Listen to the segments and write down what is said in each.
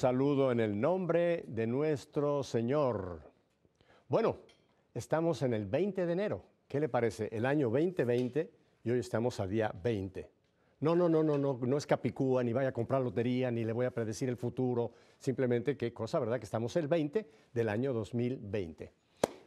saludo en el nombre de nuestro Señor. Bueno, estamos en el 20 de enero. ¿Qué le parece? El año 2020 y hoy estamos a día 20. No, no, no, no, no, no es Capicúa, ni vaya a comprar lotería, ni le voy a predecir el futuro. Simplemente qué cosa, ¿verdad? Que estamos el 20 del año 2020.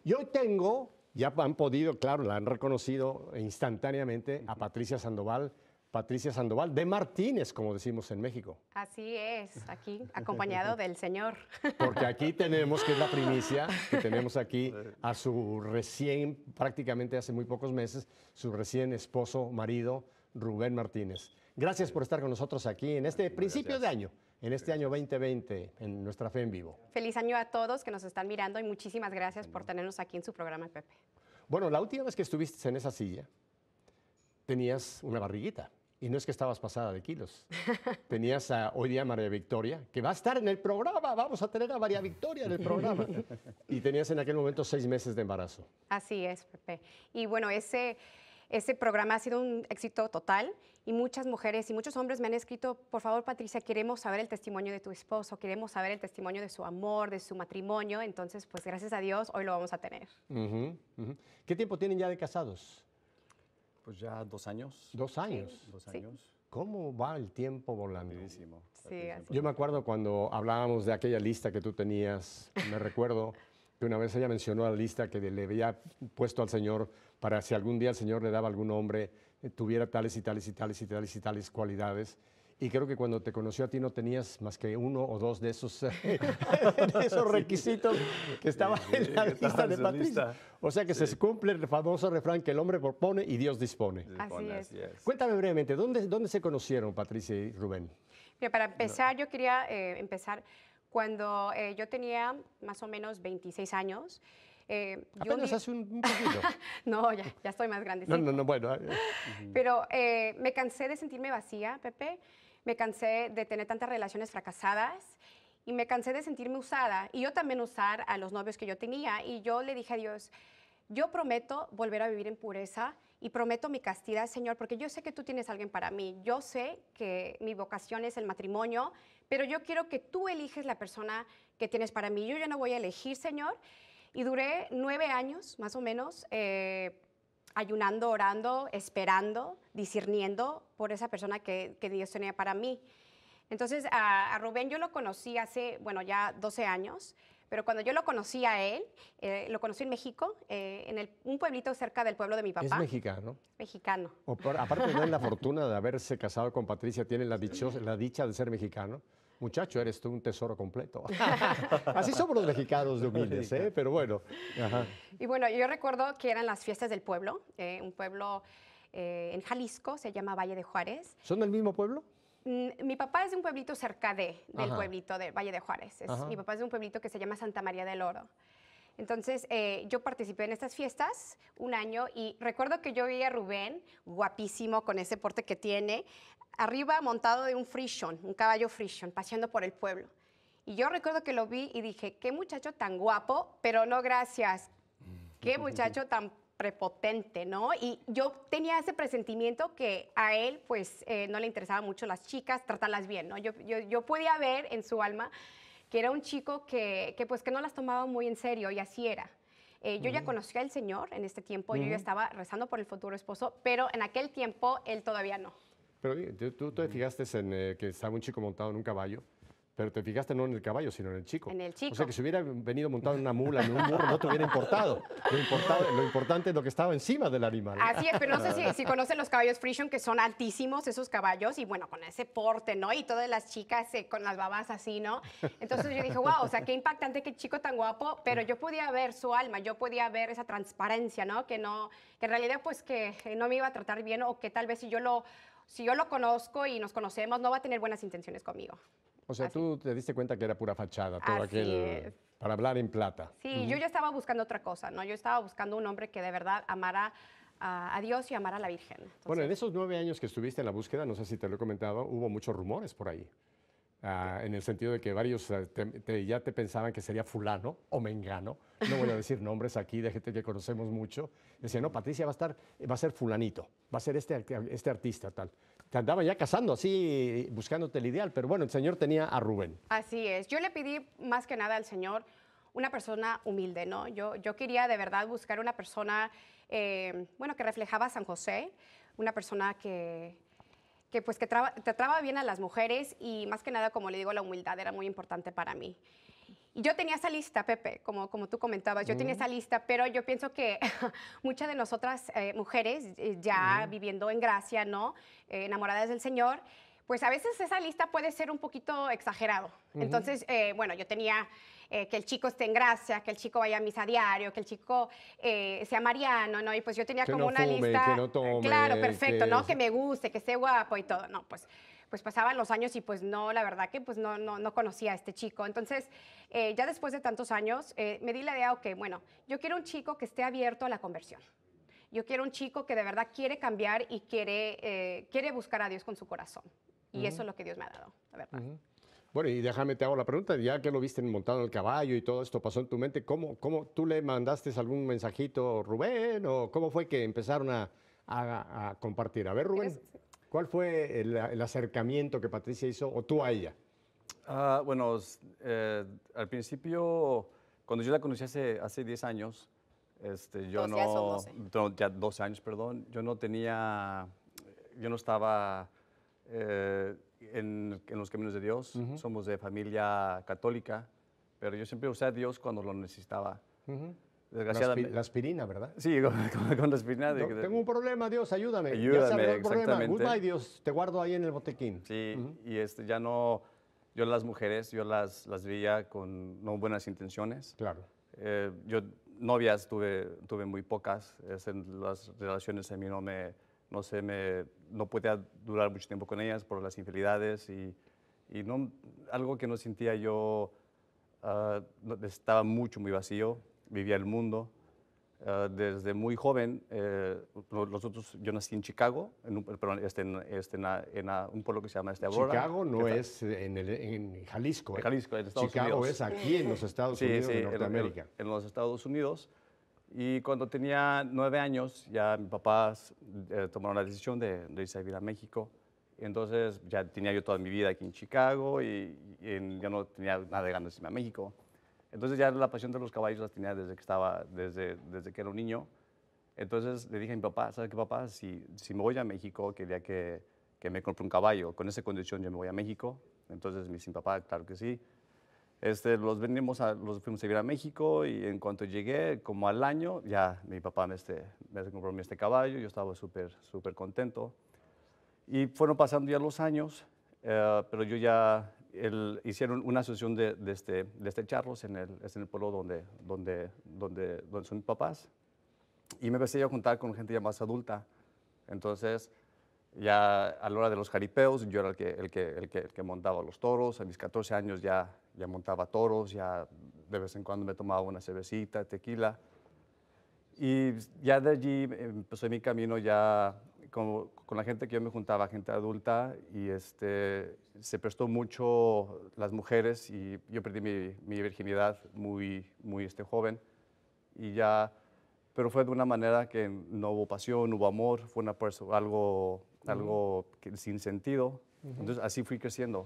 Y hoy tengo, ya han podido, claro, la han reconocido instantáneamente a Patricia Sandoval, Patricia Sandoval, de Martínez, como decimos en México. Así es, aquí, acompañado del señor. Porque aquí tenemos, que es la primicia, que tenemos aquí a su recién, prácticamente hace muy pocos meses, su recién esposo, marido, Rubén Martínez. Gracias por estar con nosotros aquí en este principio de año, en este año 2020, en nuestra fe en vivo. Feliz año a todos que nos están mirando y muchísimas gracias por tenernos aquí en su programa, Pepe. Bueno, la última vez que estuviste en esa silla, tenías una barriguita. Y no es que estabas pasada de kilos. Tenías a, hoy día María Victoria, que va a estar en el programa, vamos a tener a María Victoria en el programa. y tenías en aquel momento seis meses de embarazo. Así es, Pepe. Y bueno, ese, ese programa ha sido un éxito total y muchas mujeres y muchos hombres me han escrito, por favor, Patricia, queremos saber el testimonio de tu esposo, queremos saber el testimonio de su amor, de su matrimonio. Entonces, pues gracias a Dios, hoy lo vamos a tener. ¿Qué tiempo tienen ya de casados? Pues ya dos años. ¿Dos años? Dos años. ¿Cómo va el tiempo volando? Yo me acuerdo cuando hablábamos de aquella lista que tú tenías, me recuerdo que una vez ella mencionó la lista que le había puesto al Señor para si algún día el Señor le daba algún hombre, eh, tuviera tales y tales y tales y tales y tales cualidades. Y creo que cuando te conoció a ti no tenías más que uno o dos de esos, esos requisitos que estaban en la lista de Patricia. O sea que se cumple el famoso refrán que el hombre propone y Dios dispone. Así, es. Cuéntame brevemente, ¿dónde, ¿dónde se conocieron Patricia y Rubén? Mira, para empezar, yo quería eh, empezar cuando eh, yo tenía más o menos 26 años. Eh, Apenas hace un, poquito. no, ya, ya, estoy más grande. No, no, no, bueno. Eh. Pero me cansé de sentirme vacía, Pepe me cansé de tener tantas relaciones fracasadas y me cansé de sentirme usada y yo también usar a los novios que yo tenía y yo le dije a Dios, yo prometo volver a vivir en pureza y prometo mi castidad, Señor, porque yo sé que tú tienes alguien para mí. Yo sé que mi vocación es el matrimonio, pero yo quiero que tú eliges la persona que tienes para mí. Yo ya no voy a elegir, Señor. Y duré nueve años, más o menos, eh, ayunando, orando, esperando, discerniendo por esa persona que, que Dios tenía para mí. Entonces, a, Rubén yo lo conocí hace, bueno, ya 12 años, pero cuando yo lo conocí a él, eh, lo conocí en México, eh, en el, un pueblito cerca del pueblo de mi papá. ¿Es mexicano? Mexicano. aparte de la fortuna de haberse casado con Patricia, ¿tiene la, dichos, la dicha de ser mexicano? muchacho, eres tú un tesoro completo. Así somos los mexicanos de humildes, ¿eh? pero bueno. Y bueno, yo recuerdo que eran las fiestas del pueblo, eh, un pueblo eh, en Jalisco, se llama Valle de Juárez. ¿Son del mismo pueblo? Mm, mi papá es de un pueblito cerca de, del pueblito de Valle de Juárez. mi papá es de un pueblito que se llama Santa María del Oro. Entonces, eh, yo participé en estas fiestas un año y recuerdo que yo vi a Rubén, guapísimo con ese porte que tiene, arriba montado de un Frisón, un caballo Frisón paseando por el pueblo. Y yo recuerdo que lo vi y dije, qué muchacho tan guapo, pero no gracias. Qué muchacho tan prepotente, ¿no? Y yo tenía ese presentimiento que a él, pues, eh, no le interesaban mucho las chicas, tratarlas bien, ¿no? yo, yo podía ver en su alma que era un chico que, que, pues que no las tomaba muy en serio y así era. Eh, yo ya mm. conocía al Señor en este tiempo, yo ya mm. estaba rezando por el futuro esposo, pero en aquel tiempo él todavía no. Pero tú, te fijaste en eh, que estaba un chico montado en un caballo pero te fijaste no en el caballo, sino en el chico. En el chico. O sea, que si hubiera venido montado en una mula, en un burro, no te hubiera importado. Lo, importante es lo que estaba encima del animal. Así es, pero no sé si, conocen los caballos Frisian, que son altísimos esos caballos, y bueno, con ese porte, ¿no? Y todas las chicas eh, con las babas así, ¿no? Entonces yo dije, wow, o sea, qué impactante, qué chico tan guapo, pero yo podía ver su alma, yo podía ver esa transparencia, ¿no? Que no, que en realidad, pues, que eh, no me iba a tratar bien o que tal vez si yo lo, si yo lo conozco y nos conocemos, no va a tener buenas intenciones conmigo. O sea, tú te diste cuenta que era pura fachada, todo aquel... Para hablar en plata. Sí, yo ya estaba buscando otra cosa, ¿no? Yo estaba buscando un hombre que de verdad amara a, Dios y amara a la Virgen. bueno, en esos nueve años que estuviste en la búsqueda, no sé si te lo he comentado, hubo muchos rumores por ahí. Ah, en el sentido de que varios ah, ya te pensaban que sería fulano o mengano, no voy a decir nombres aquí de gente que conocemos mucho, decían, no, Patricia va a, estar, va a ser fulanito, va a ser este, este artista tal te andaba ya casando, así buscándote el ideal, pero bueno, el Señor tenía a Rubén. Así es, yo le pedí más que nada al Señor una persona humilde, ¿no? Yo, yo quería de verdad buscar una persona, eh, bueno, que reflejaba a San José, una persona que, que pues que traba, bien a las mujeres y más que nada, como le digo, la humildad era muy importante para mí yo tenía esa lista, Pepe, como, como tú comentabas, yo tenía esa lista, pero yo pienso que muchas de nosotras eh, mujeres eh, ya viviendo en gracia, ¿no? Eh, enamoradas del Señor, pues a veces esa lista puede ser un poquito exagerado. Entonces, bueno, yo tenía que el chico esté en gracia, que el chico vaya a misa diario, que el chico sea mariano, ¿no? Y pues yo tenía como una lista... claro, perfecto, ¿no? Que me guste, que esté guapo y todo. No, pues pues pasaban los años y pues no, la verdad que pues no, no, conocía a este chico. Entonces, eh, ya después de tantos años, eh, me di la idea, ok, bueno, yo quiero un chico que esté abierto a la conversión. Yo quiero un chico que de verdad quiere cambiar y quiere, eh, quiere buscar a Dios con su corazón. Y eso es lo que Dios me ha dado, la verdad. Bueno, y déjame, te hago la pregunta, ya que lo viste montado en el caballo y todo esto pasó en tu mente, ¿cómo, cómo tú le mandaste algún mensajito, Rubén? ¿O cómo fue que empezaron a, compartir? A ver, Rubén. ¿Cuál fue el, acercamiento que Patricia hizo o tú a ella? Ah, bueno, eh, al principio, cuando yo la conocí hace, hace 10 años, este, yo no, ya 12 años, perdón, yo no tenía, yo no estaba eh, en, los caminos de Dios, somos de familia católica, pero yo siempre usé a Dios cuando lo necesitaba desgraciadamente. La aspirina, ¿verdad? Sí, con, la aspirina. tengo un problema, Dios, ayúdame. Ayúdame, exactamente. ayúdame Dios, te guardo ahí en el botequín. Sí, y este, ya no, yo las mujeres, yo las, las veía con no buenas intenciones. Claro. Eh, yo novias tuve, tuve muy pocas, es en las relaciones a mí no me, no sé, me, no podía durar mucho tiempo con ellas por las infidelidades y, y no, algo que no sentía yo, ah, estaba mucho, muy vacío vivía el mundo. Eh, desde muy joven, nosotros, eh, yo nací en Chicago, en un, este, en, este, un pueblo que se llama este Chicago no es en, Jalisco. ¿eh? Jalisco, en Estados Unidos. Chicago es aquí en los Estados Unidos de Norteamérica. En, en, los Estados Unidos. Y cuando tenía nueve años, ya mis papás tomaron la decisión de, irse a vivir a México. Entonces ya tenía yo toda mi vida aquí en Chicago y, ya no tenía nada de ganas de irme a México. Entonces ya la pasión de los caballos las tenía desde que, estaba, desde, desde que era un niño. Entonces le dije a mi papá, ¿sabes qué papá? Si, si me voy a México, quería que, que me compre un caballo. Con esa condición yo me voy a México. Entonces me dice mi papá, claro que sí. Este, los, venimos a, los fuimos a vivir a México y en cuanto llegué, como al año, ya mi papá me, este, me compró este caballo, yo estaba súper, súper contento. Y fueron pasando ya los años, eh, pero yo ya hicieron una asociación de, este, de este charros en el, en el pueblo donde, donde, donde, donde son mis papás. Y me empecé a juntar con gente ya más adulta. Entonces, ya a la hora de los jaripeos, yo era el que, el que, el que, montaba los toros. A mis 14 años ya, ya montaba toros, ya de vez en cuando me tomaba una cervecita, tequila. Y ya de allí empezó mi camino ya con, la gente que yo me juntaba, gente adulta, y este, se prestó mucho las mujeres y yo perdí mi, virginidad muy, muy este, joven. Y ya, pero fue de una manera que no hubo pasión, no hubo amor, fue una pues, algo, algo sin sentido. Entonces así fui creciendo,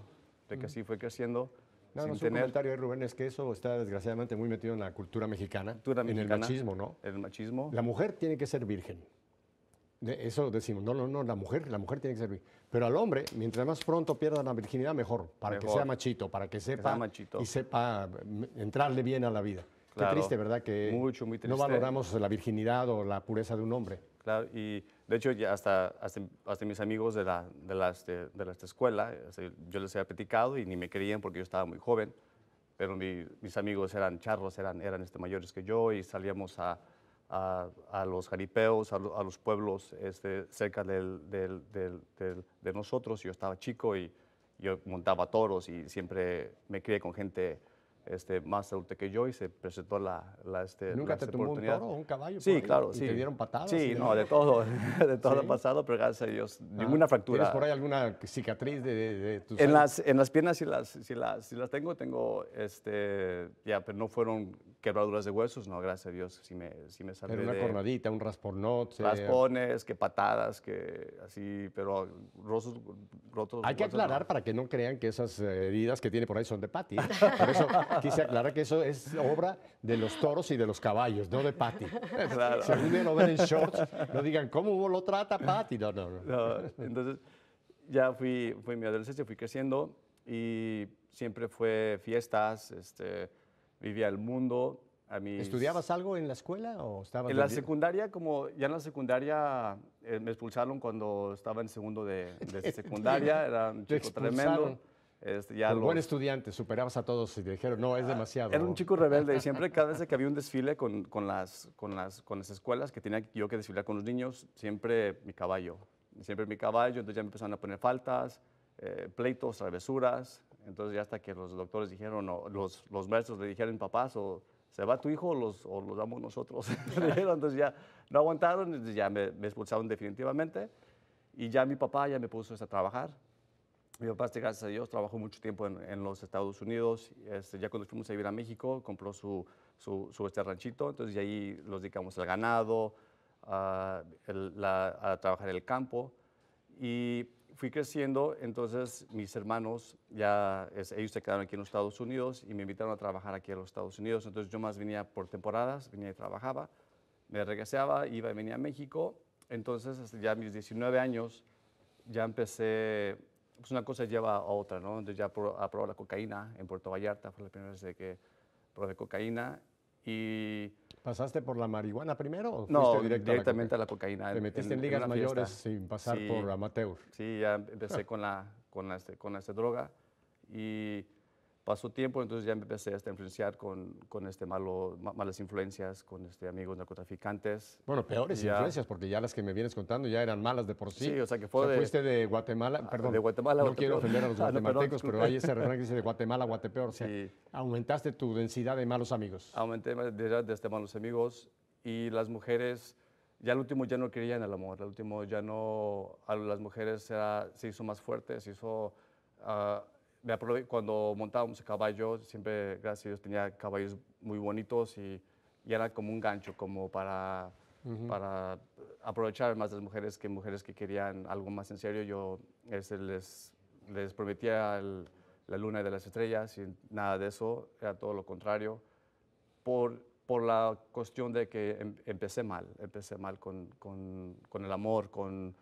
de que así fue creciendo. No, comentario de Rubén es que eso está desgraciadamente muy metido en la cultura mexicana, en el machismo, ¿no? En el machismo. La mujer tiene que ser virgen. Eso decimos. No, no, no, la mujer, la mujer tiene que servir. Pero al hombre, mientras más pronto pierda la virginidad, mejor. Para que sea machito, para que sepa y sepa mm, entrarle bien a la vida. Qué triste, ¿verdad? Que Mucho, muy triste. no valoramos la virginidad o la pureza de un hombre. Claro, y de hecho ya hasta, hasta, hasta, mis amigos de la, de las de, de escuela, este, yo les había platicado y ni me creían porque yo estaba muy joven, pero mis amigos eran charros, eran, eran este, mayores que yo y salíamos a, a, los jaripeos, a, los pueblos este, cerca de nosotros. Yo estaba chico y yo montaba toros y siempre me crié con gente este, más adulta que yo y se presentó la, la este, ¿Nunca te tuvo un toro o un caballo? Sí, claro. Sí. te dieron patadas? Sí, no, de todo, de todo lo pasado, pero gracias a Dios, ah, ninguna fractura. ¿Tienes por ahí alguna cicatriz de, tus en las En las piernas si las, las, si las tengo, tengo, este, ya, pero no fueron quebraduras de huesos, no, gracias a Dios, si me, sí me salvé. Pero una cornadita, un rasponote. Raspones, que patadas, que así, pero rosos, rotos. Hay que aclarar para que no crean que esas heridas que tiene por ahí son de Patty. ¿eh? Por eso quise aclarar que eso es obra de los toros y de los caballos, no de Patty. Claro. Si algún lo ven en shorts, no digan, ¿cómo lo trata Patty? No, no, no. entonces, ya fui, fui mi adolescencia, fui creciendo y siempre fue fiestas, este vivía el mundo. A mí ¿Estudiabas algo en la escuela o estabas? En la secundaria, como ya en la secundaria eh, me expulsaron cuando estaba en segundo de, secundaria, era un chico tremendo. Este, ya buen estudiante, superabas a todos y dijeron, no, es ah, demasiado. Era un chico rebelde y siempre, cada vez que había un desfile con, con, las, con, las, con las escuelas que tenía yo que desfilar con los niños, siempre mi caballo, siempre mi caballo, entonces ya me empezaron a poner faltas, eh, pleitos, travesuras, entonces ya hasta que los doctores dijeron, los, los maestros le dijeron, papás, o se va tu hijo o los, o los damos nosotros. entonces ya no aguantaron, entonces ya me, expulsaron definitivamente. Y ya mi papá ya me puso a trabajar. Mi papá, este, gracias a Dios, trabajó mucho tiempo en, en los Estados Unidos. Este, ya cuando fuimos a vivir a México, compró su, su, su este ranchito. Entonces, de ahí los dedicamos al ganado, a, trabajar en a trabajar el campo. Y fui creciendo, entonces mis hermanos, ya ellos se quedaron aquí en los Estados Unidos y me invitaron a trabajar aquí en los Estados Unidos. Entonces yo más venía por temporadas, venía y trabajaba, me regresaba, iba y venía a México. Entonces, ya ya mis 19 años, ya empecé, pues una cosa lleva a otra, ¿no? Entonces ya probé la cocaína en Puerto Vallarta, fue la primera vez que probé cocaína y ¿Pasaste por la marihuana primero o no, fuiste directamente a la, cocaína? Te metiste en, ligas mayores sin pasar por amateur. Sí, ya empecé con, la, con, la, este, con esta droga y Pasó tiempo, entonces ya empecé a influenciar con, con este malo, malas influencias, con este amigos narcotraficantes. Bueno, peores influencias, porque ya las que me vienes contando ya eran malas de por sí. Sí, o sea que de, fuiste de Guatemala, ah, perdón, de Guatemala no quiero ofender a los ah, guatemaltecos, pero hay ese refrán que dice de Guatemala a Guatepeor. O sea, sí. aumentaste tu densidad de malos amigos. Aumenté de, de, de este malos amigos y las mujeres ya el último ya no querían el amor, El último ya no, a las mujeres se hizo más fuerte, se hizo, ah, cuando montábamos caballos caballo, siempre, gracias a Dios, tenía caballos muy bonitos y, era como un gancho, como para, para aprovechar más las mujeres que mujeres que querían algo más en serio. Yo les, les prometía la luna de las estrellas y nada de eso, era todo lo contrario. Por, por la cuestión de que em-, empecé mal, empecé mal con el amor, con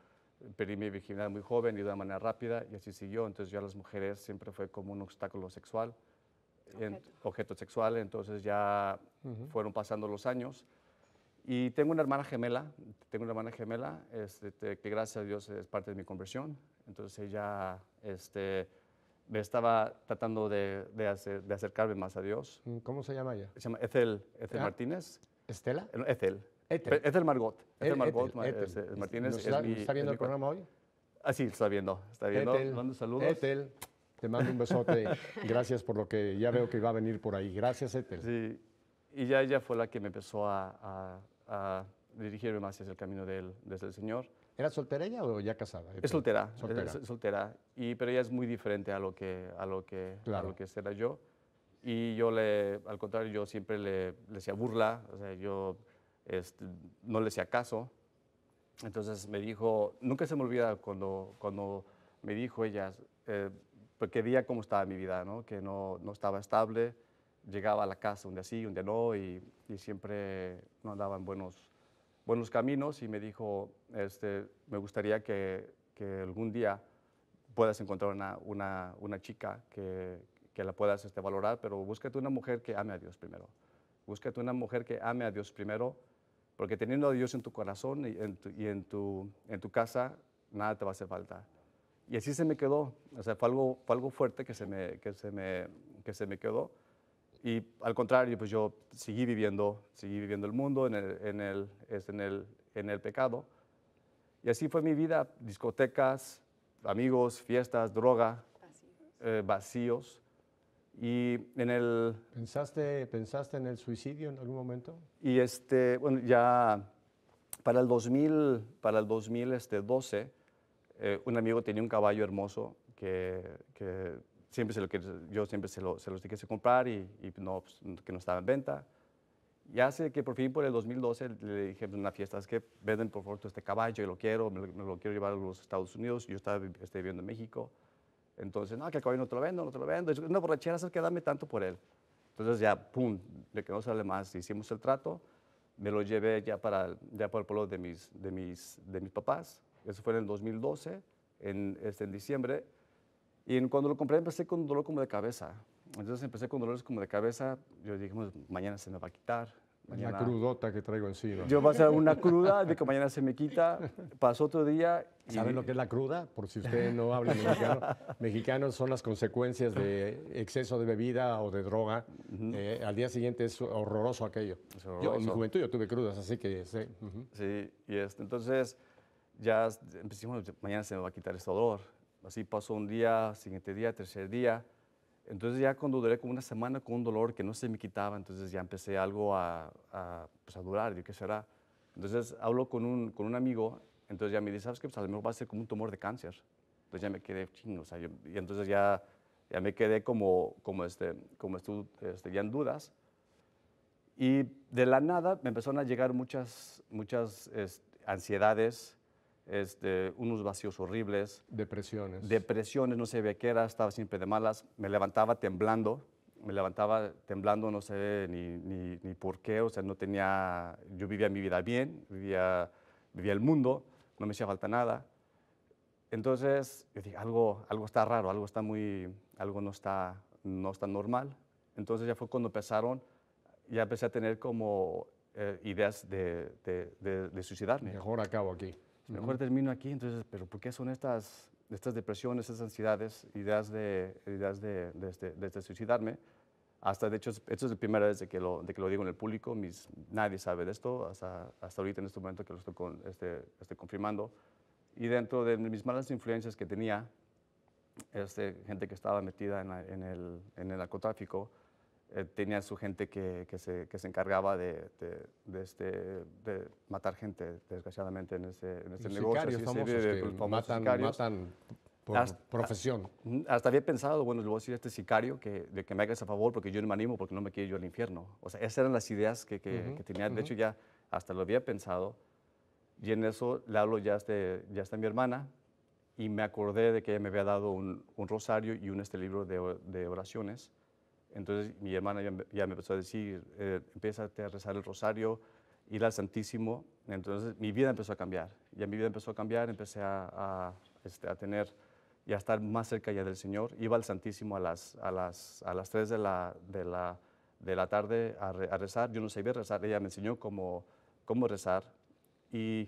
perdí mi virginidad muy joven y de una manera rápida y así siguió. Entonces ya las mujeres siempre fue como un obstáculo sexual, objeto, sexual, entonces ya fueron pasando los años. Y tengo una hermana gemela, tengo una hermana gemela este, que gracias a Dios es parte de mi conversión. Entonces ella este, me estaba tratando de, hacer, de acercarme más a Dios. ¿Cómo se llama ella? Se llama Ethel, ah. Martínez. ¿Estela? Ethel. Ethel. Ethel Margot. Ethel Margot eh, Martínez. ¿Está, viendo el programa hoy? Ah, sí, está viendo. Está viendo. Mando saludos. Ethel. Te mando un besote. Gracias por lo que ya veo que va a venir por ahí. Gracias, Ethel. Sí. Y ya ella fue la que me empezó a, dirigirme más hacia el camino del, desde el Señor. ¿Era soltera o ya casada? Es soltera. Soltera. soltera. Y, pero ella es muy diferente a lo que, a lo que, a lo que era yo. Y yo, le, al contrario, yo siempre le, le decía burla. O sea, yo este, no le hacía caso. Entonces me dijo, nunca se me olvida cuando, cuando me dijo ella, eh, porque pues, veía cómo estaba mi vida, ¿no? que no, estaba estable, llegaba a la casa un día sí, un día no, y, siempre no andaba en buenos, buenos caminos, y me dijo, este, me gustaría que, algún día puedas encontrar una, chica que, la puedas este, valorar, pero búscate una mujer que ame a Dios primero. Búscate una mujer que ame a Dios primero porque teniendo a Dios en tu corazón y en tu, en tu, casa, nada te va a hacer falta. Y así se me quedó. O sea, fue algo, algo fuerte que se, me, que, se me, que se me quedó. Y al contrario, pues yo seguí viviendo, seguí viviendo el mundo en el, en el, en el, pecado. Y así fue mi vida, discotecas, amigos, fiestas, droga, vacíos. Eh, y en el... ¿Pensaste, ¿Pensaste en el suicidio en algún momento? Y este, bueno, ya para el 2000, para el 2012, este, eh, un amigo tenía un caballo hermoso que, siempre se lo yo siempre se, lo, se los dije comprar y, no, pues, que no estaba en venta. Y hace que por fin por el 2012 le dije en pues, una fiesta, es que venden por favor este caballo, yo lo quiero, me lo, quiero llevar a los Estados Unidos, yo estaba estoy viviendo en México. Entonces, no, que el caballo no te lo vendo, no te lo vendo. Es una borrachera, hacer que dame tanto por él. Entonces ya, pum, de que no sale más, hicimos el trato, me lo llevé ya para, ya para el pueblo de mis, de, mis, de mis papás. Eso fue en el 2012, en, este, en diciembre. Y cuando lo compré empecé con dolor como de cabeza. Entonces empecé con dolores como de cabeza. Yo dije, mañana se me va a quitar, la crudota que traigo encima. Yo paso una cruda de que mañana se me quita, pasó otro día. Y... ¿Saben lo que es la cruda? Por si usted no habla mexicano. Mexicanos son las consecuencias de exceso de bebida o de droga. Eh, al día siguiente es horroroso aquello. en mi juventud yo tuve crudas, así que sí. Sí, y este, entonces ya empezamos, mañana se me va a quitar este dolor. Así pasó un día, siguiente día, tercer día. Entonces ya cuando duré como una semana con un dolor que no se me quitaba, entonces ya empecé algo a, pues a durar, ¿yo ¿qué será? Entonces hablo con un, con un amigo, entonces ya me dice, ¿sabes qué? Pues a lo mejor va a ser como un tumor de cáncer. Entonces ya me quedé chingo, o sea, y entonces ya, ya me quedé como, como, este, como este, ya en dudas. Y de la nada me empezaron a llegar muchas, muchas este, ansiedades, este, unos vacíos horribles. Depresiones. Depresiones, no sabía qué era, estaba siempre de malas. Me levantaba temblando, me levantaba temblando, no sé ni, por qué, o sea, no tenía, yo vivía mi vida bien, vivía, vivía el mundo, no me hacía falta nada. Entonces, yo dije, algo, algo está raro, algo está muy, algo no está, no está normal. Entonces ya fue cuando empezaron, ya empecé a tener como eh, ideas de, de, de suicidarme. Mejor acabo aquí mejor termino aquí, entonces, pero ¿por qué son estas, estas depresiones, estas ansiedades, ideas de, ideas de, de, este, este suicidarme? Hasta, de hecho, esto es la primera vez de que lo, de que lo digo en el público, nadie sabe de esto, hasta, ahorita en este momento que lo estoy, este, confirmando. Y dentro de mis malas influencias que tenía, este, gente que estaba metida en, el, en el narcotráfico, eh, tenía su gente que, que, se, que se, encargaba de, de, este, de, matar gente, desgraciadamente, en ese, en ese negocio. Sicarios de, que matan, matan, por profesión. Hasta había pensado, bueno, le voy a decir a este sicario que, de que me hagas a favor porque yo no me animo, porque no me quiero yo al infierno. O sea, esas eran las ideas que, que, tenía. De hecho, ya hasta lo había pensado. Y en eso le hablo ya este, está ya mi hermana y me acordé de que ella me había dado un, un rosario y un este libro de oraciones entonces mi hermana ya, me empezó a decir, eh, empieza a rezar el rosario, ir al Santísimo. Entonces mi vida empezó a cambiar. Ya mi vida empezó a cambiar, empecé a, este, tener y a estar más cerca ya del Señor. Iba al Santísimo a las, a las, a las 3 de la, de la, de la tarde a, rezar. Yo no sabía rezar, ella me enseñó cómo, cómo rezar. Y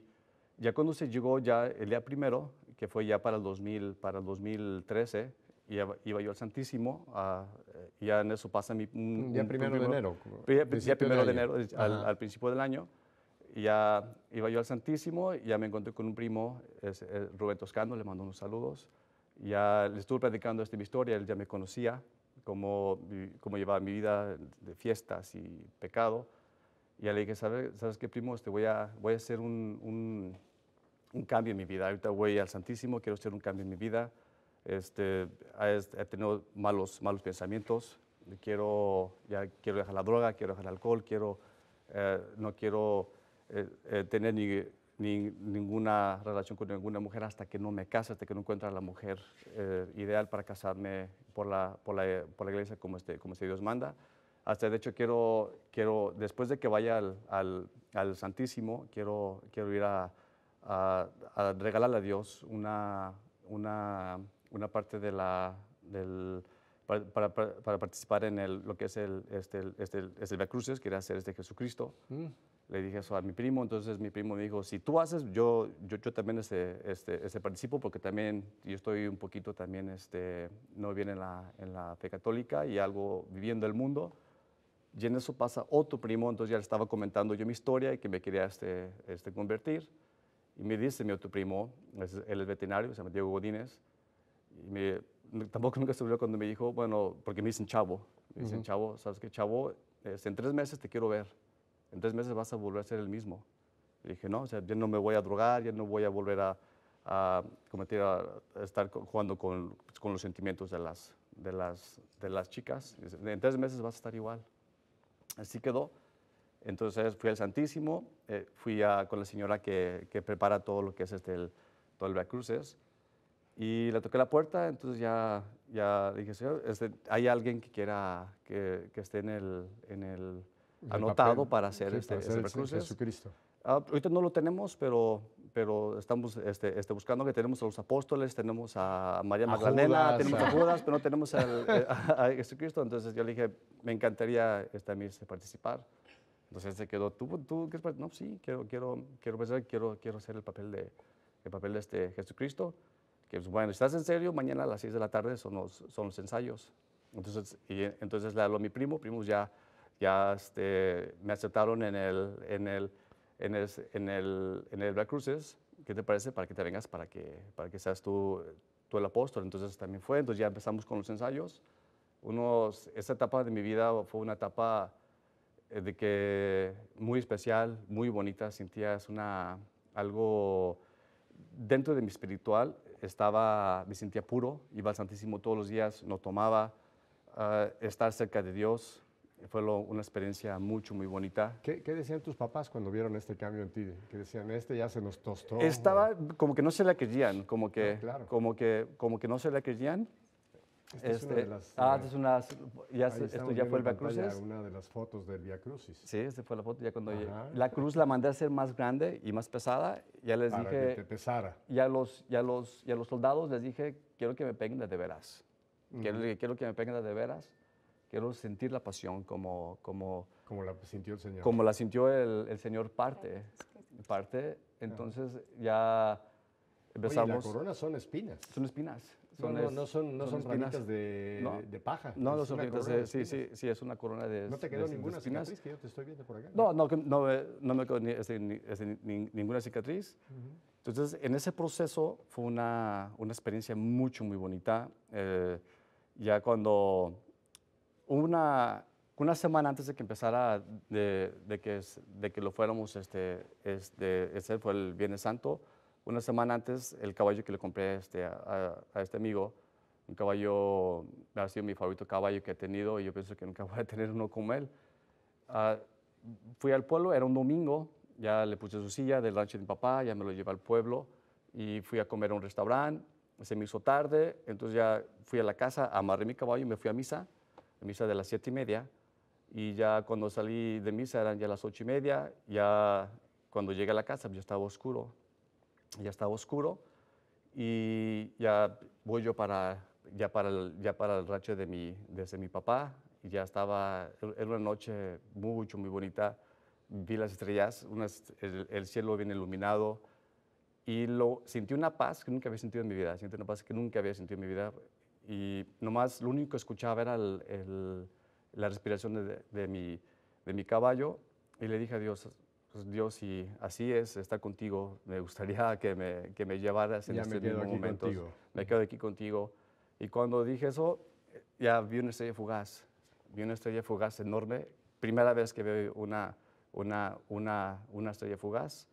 ya cuando se llegó ya el día primero, que fue ya para el, 2000, para el 2013, iba, iba yo al Santísimo, eh, ya en eso pasa mi... Un, ya primero de enero. Ya, primero de, enero, al, principio del año, ya iba yo al Santísimo, ya me encontré con un primo, es, Rubén Toscano, le mandó unos saludos, ya le estuve platicando esta historia, él ya me conocía, cómo, llevaba mi vida de fiestas y pecado, y le dije, ¿sabes, qué, primo? Te este, voy, a, voy a hacer un, un, un, cambio en mi vida. Ahorita voy al Santísimo, quiero hacer un cambio en mi vida este, he tenido malos, malos pensamientos, quiero, ya quiero dejar la droga, quiero dejar el alcohol, quiero, eh, no quiero eh, eh, tener ni, ninguna relación con ninguna mujer hasta que no me case, hasta que no encuentre la mujer ideal para casarme por la, por la, por la iglesia como, este, como este Dios manda. Hasta de hecho quiero, quiero después de que vaya al, al, al Santísimo, quiero, quiero ir a, a regalarle a Dios una, una una parte de la, para, participar en lo que es el, este, este, este Via Cruces, hacer este Jesucristo. Mm. Le dije eso a mi primo, entonces mi primo me dijo, si tú haces, yo, yo, yo también este, este, este, participo, porque también yo estoy un poquito también, este, no bien en la, en la fe católica y algo viviendo el mundo. Y en eso pasa otro primo, entonces ya le estaba comentando yo mi historia y que me quería este, este convertir. Y me dice mi otro primo, él es veterinario, se llama Diego Godínez, y me, tampoco nunca se olvidó cuando me dijo, bueno, porque me dicen chavo, me dicen chavo, ¿sabes qué? Chavo, este, en tres meses te quiero ver, en tres meses vas a volver a ser el mismo. Le dije, no, o sea, ya no me voy a drogar, ya no voy a volver a, a cometer, a, estar jugando con, con, los sentimientos de las, de, las, de las chicas. Dice, en tres meses vas a estar igual. Así quedó. Entonces fui al Santísimo, eh, fui a, con la señora que, que, prepara todo lo que es este, el, todo el Veracruces y le toqué la puerta, entonces ya, ya dije, señor, este, hay alguien que quiera que, que esté en el, en el anotado para hacer este, este Jesucristo. Ah, ahorita no lo tenemos, pero, pero estamos este, este, buscando que tenemos a los apóstoles, tenemos a María Magdalena, tenemos a Judas, pero no tenemos eh, a, Jesucristo. Entonces yo le dije, me encantaría este, a mí participar. Entonces se quedó, ¿tú, tú qué No, sí, quiero, quiero, quiero, quiero, quiero hacer el papel de, el papel de este Jesucristo que pues, bueno, ¿estás en serio? Mañana a las 6 de la tarde son los, son ensayos. Entonces, y, entonces le hablo a mi primo, primos ya, ya este, me aceptaron en el, en el, en Black Cruises. ¿Qué te parece? Para que te vengas, para que, para que seas tú, el apóstol. Entonces también fue, entonces ya empezamos con los ensayos. Unos, esta etapa de mi vida fue una etapa eh, de que muy especial, muy bonita, sentía una, algo dentro de mi espiritual, estaba, me sentía puro, iba al Santísimo todos los días, no tomaba, ah, estar cerca de Dios. Fue una experiencia mucho, muy bonita. ¿Qué, decían tus papás cuando vieron este cambio en ti? Que decían, este ya se nos tostó. Estaba como que no se la creían, como que, como, que, como que no se la creían. Esta este, ah, eh, es una de las, ah, es una, ya, esto ya fue el Via Crucis. Una de las fotos del Via Crucis. Sí, esta fue la foto ya cuando La cruz la mandé a hacer más grande y más pesada. Ya les Para dije. Que te pesara. Ya los, ya los, ya los soldados les dije, quiero que me peguen de veras. Quiero, quiero, que me peguen de veras. Quiero sentir la pasión como, como, como la sintió el Señor. Como la sintió el, el Señor parte. parte. Entonces ya empezamos. Oye, la corona son espinas. Son espinas no, no, son, no son, de, paja. No, no son ramitas, de, sí, sí, sí, es una corona de No te quedó ninguna cicatriz, que yo te estoy viendo por acá. No, no, no, eh, no me quedó este, este, ninguna cicatriz. Entonces, en ese proceso fue una, una experiencia mucho, muy bonita. Eh, ya cuando una, una semana antes de que empezara, de, que, de que lo fuéramos, este, este, este fue el Viernes Santo, una semana antes, el caballo que le compré este, a, este amigo, un caballo, ha sido mi favorito caballo que he tenido y yo pienso que nunca voy a tener uno como él. Ah, fui al pueblo, era un domingo, ya le puse su silla del rancho de mi papá, ya me lo llevé al pueblo y fui a comer a un restaurante, se me hizo tarde, entonces ya fui a la casa, amarré mi caballo y me fui a misa, a misa de las siete y media, y ya cuando salí de misa eran ya las ocho y media, ya cuando llegué a la casa pues, ya estaba oscuro, ya estaba oscuro y ya voy yo para, ya para el, ya para el rancho de mi, desde mi papá y ya estaba, er, era una noche mucho, muy bonita, vi las estrellas, el, cielo bien iluminado y lo, sentí una paz que nunca había sentido en mi vida, sentí una paz que nunca había sentido en mi vida y nomás lo único que escuchaba era la respiración de, mi, de mi caballo y le dije a Dios, pues, Dios, y así es, está contigo, me gustaría que me, que me llevaras en este momento. Me quedo aquí contigo. Y cuando dije eso, ya vi una estrella fugaz, vi una estrella fugaz enorme. Primera vez que veo una, una estrella fugaz.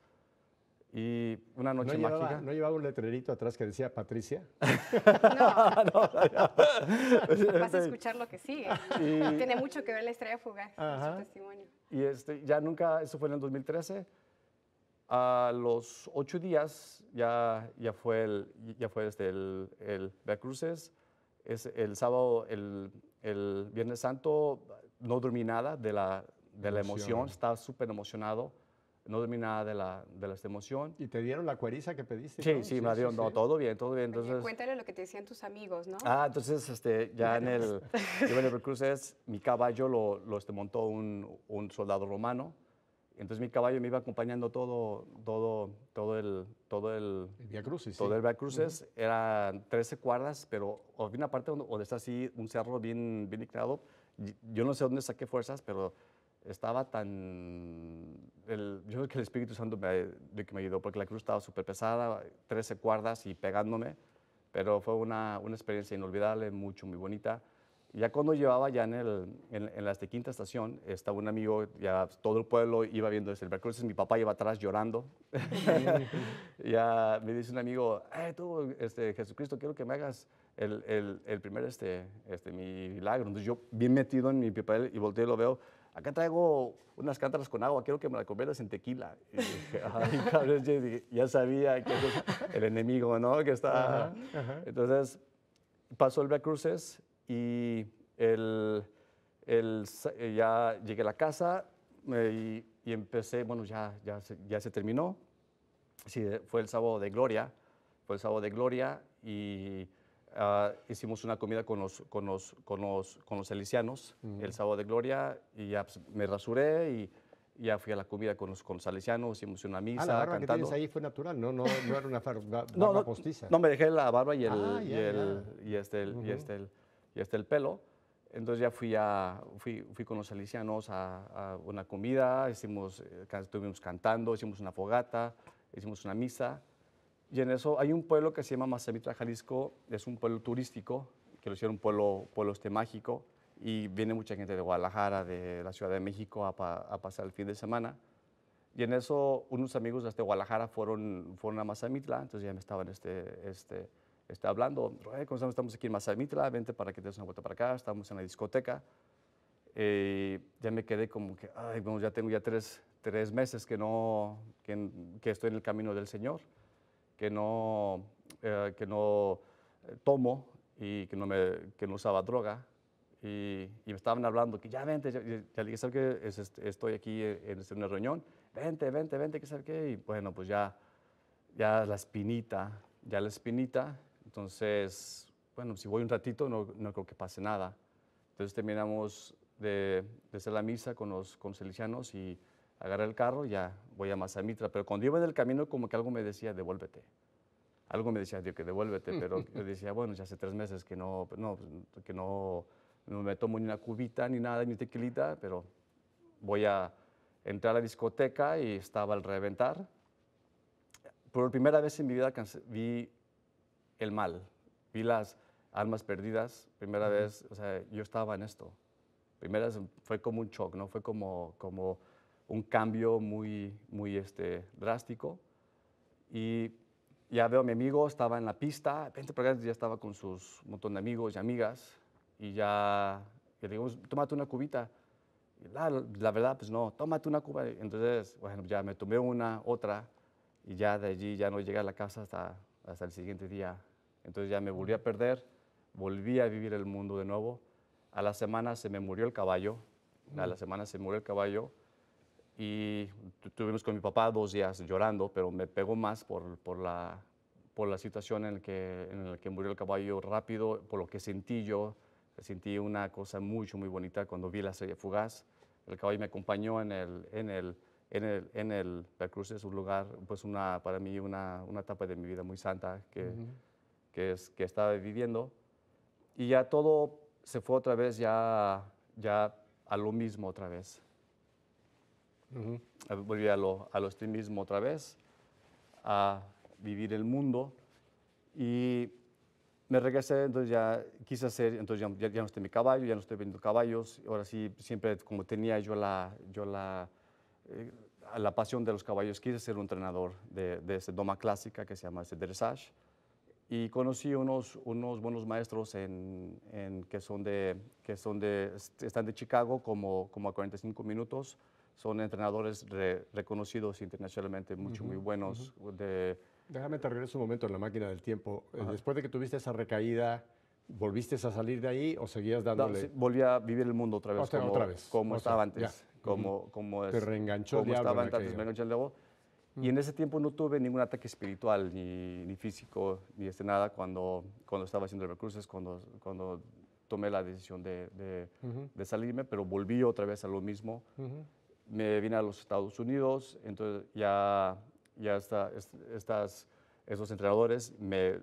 Y una noche mágica. ¿No llevaba un letrerito atrás que decía Patricia? no. no, no Vas a escuchar lo que sigue. Tiene mucho que ver la estrella fugaz, su testimonio. Y este, ya nunca, eso fue en el 2013. A los ocho días ya, ya fue, el, ya fue este, el, el Veracruces. Es el sábado, el, el Viernes Santo, no dormí nada de la, de la emoción. Estaba súper emocionado no dormí nada de la, de emoción. ¿Y te dieron la cueriza que pediste? Sí, sí, sí, me dieron, no, todo bien, todo bien. Entonces, cuéntale lo que te decían tus amigos, ¿no? Ah, entonces, este, ya en el, yo cruces, mi caballo lo, lo este, montó un, un, soldado romano, entonces mi caballo me iba acompañando todo, todo, todo el, todo el... Via cruces Todo el Via Cruces eran 13 cuerdas, pero había una parte donde, donde, está así un cerro bien, bien inclinado, yo no sé dónde saqué fuerzas, pero estaba tan... yo creo que el Espíritu Santo me, de que me ayudó, porque la cruz estaba súper pesada, 13 cuerdas y pegándome, pero fue una, una, experiencia inolvidable, mucho, muy bonita. Ya cuando llevaba ya en, el, en, la este quinta estación, estaba un amigo, ya todo el pueblo iba viendo el cruces, mi papá iba atrás llorando. ya me dice un amigo, eh, tú, este, Jesucristo, quiero que me hagas el, el, el primer este, este, milagro. Entonces yo bien metido en mi papel y volteo y lo veo, acá traigo unas cántaras con agua, quiero que me la conviertas en tequila. ya sabía que es el enemigo, ¿no? Que está... Entonces, pasó el Black Cruces y el, el, eh, ya llegué a la casa y, y, empecé, bueno, ya, ya, se, ya se terminó. Sí, fue el sábado de gloria, fue el sábado de gloria y Ah, hicimos una comida con los, con los, con los, con los el sábado de gloria y ya pues, me rasuré y ya fui a la comida con los, con hicimos una misa. Ah, la que tienes ahí fue natural, no, no, no era una postiza. No, me dejé la barba y el pelo. Entonces ya fui, a, fui, fui con los salesianos a, a, una comida, hicimos, eh, estuvimos cantando, hicimos una fogata, hicimos una misa. Y en eso hay un pueblo que se llama Mazamitla, Jalisco, es un pueblo turístico, que lo hicieron un pueblo, pueblo este mágico, y viene mucha gente de Guadalajara, de la Ciudad de México, a, pasar el fin de semana. Y en eso unos amigos de este Guadalajara fueron, fueron a Mazamitla, entonces ya me estaban este, este, este, hablando, ¿cómo estamos? aquí en Mazamitla, vente para que te des una vuelta para acá, estamos en la discoteca. Eh, ya me quedé como que, ay, bueno, ya tengo ya tres, meses que, no, que, que estoy en el camino del Señor que no, eh, que no eh, tomo y que no, me, que no usaba droga. Y, y, me estaban hablando que ya vente, ya, le ¿sabes qué? Este, estoy aquí eh, este, en, una reunión, vente, vente, vente, que sabes qué. Y bueno, pues ya, ya la espinita, ya la espinita. Entonces, bueno, si voy un ratito no, no creo que pase nada. Entonces terminamos de, de hacer la misa con los, con y agarré el carro, ya voy a Mazamitra. Pero cuando iba en el camino, como que algo me decía, devuélvete. Algo me decía, Dios, que devuélvete. Pero yo decía, bueno, ya hace tres meses que no, que no, me tomo ni una cubita, ni nada, ni tequilita, pero voy a entrar a la discoteca y estaba al reventar. Por primera vez en mi vida vi el mal, vi las almas perdidas. Primera vez, o sea, yo estaba en esto. Primera vez fue como un shock, ¿no? Fue como, como un cambio muy, muy este, drástico. Y ya veo a mi amigo, estaba en la pista, 20 ya estaba con sus montón de amigos y amigas, y ya le tómate una cubita. la, verdad, pues no, tómate una cuba. Entonces, bueno, ya me tomé una, otra, y ya de allí ya no llegué a la casa hasta, hasta el siguiente día. Entonces ya me volví a perder, volví a vivir el mundo de nuevo. A la semana se me murió el caballo, a la mm. semana se murió el caballo, y tuvimos con mi papá dos días llorando, pero me pegó más por, por, la, por la situación en la que, el que murió el caballo rápido, por lo que sentí yo. Sentí una cosa mucho, muy bonita cuando vi la serie Fugaz. El caballo me acompañó en el, en el, en el, en el es un lugar, pues una, para mí una, una etapa de mi vida muy santa que, que, es, que estaba viviendo. Y ya todo se fue otra vez ya, ya a lo mismo otra vez. Volví a lo, al otra vez, a vivir el mundo. Y me regresé, entonces ya quise hacer, entonces ya, no estoy en mi caballo, ya no estoy vendiendo caballos. Ahora sí, siempre como tenía yo la, yo la, eh, la pasión de los caballos, quise ser un entrenador de, de doma clásica que se llama ese dressage. Y conocí unos, unos buenos maestros en, en, que, son de, que son de, están de Chicago como, como a 45 minutos son entrenadores reconocidos internacionalmente, mucho, muy buenos. de... Déjame te regreso un momento en la máquina del tiempo. Eh, después de que tuviste esa recaída, ¿volviste a salir de ahí o seguías dándole? No, volví a vivir el mundo otra vez, como, como estaba antes. Como, como es, reenganchó estaba antes, Y en ese tiempo no tuve ningún ataque espiritual, ni, ni físico, ni este nada, cuando, cuando estaba haciendo recursos, cuando, cuando tomé la decisión de, de, salirme, pero volví otra vez a lo mismo me vine a los Estados Unidos, entonces ya, ya estas, esos entrenadores me,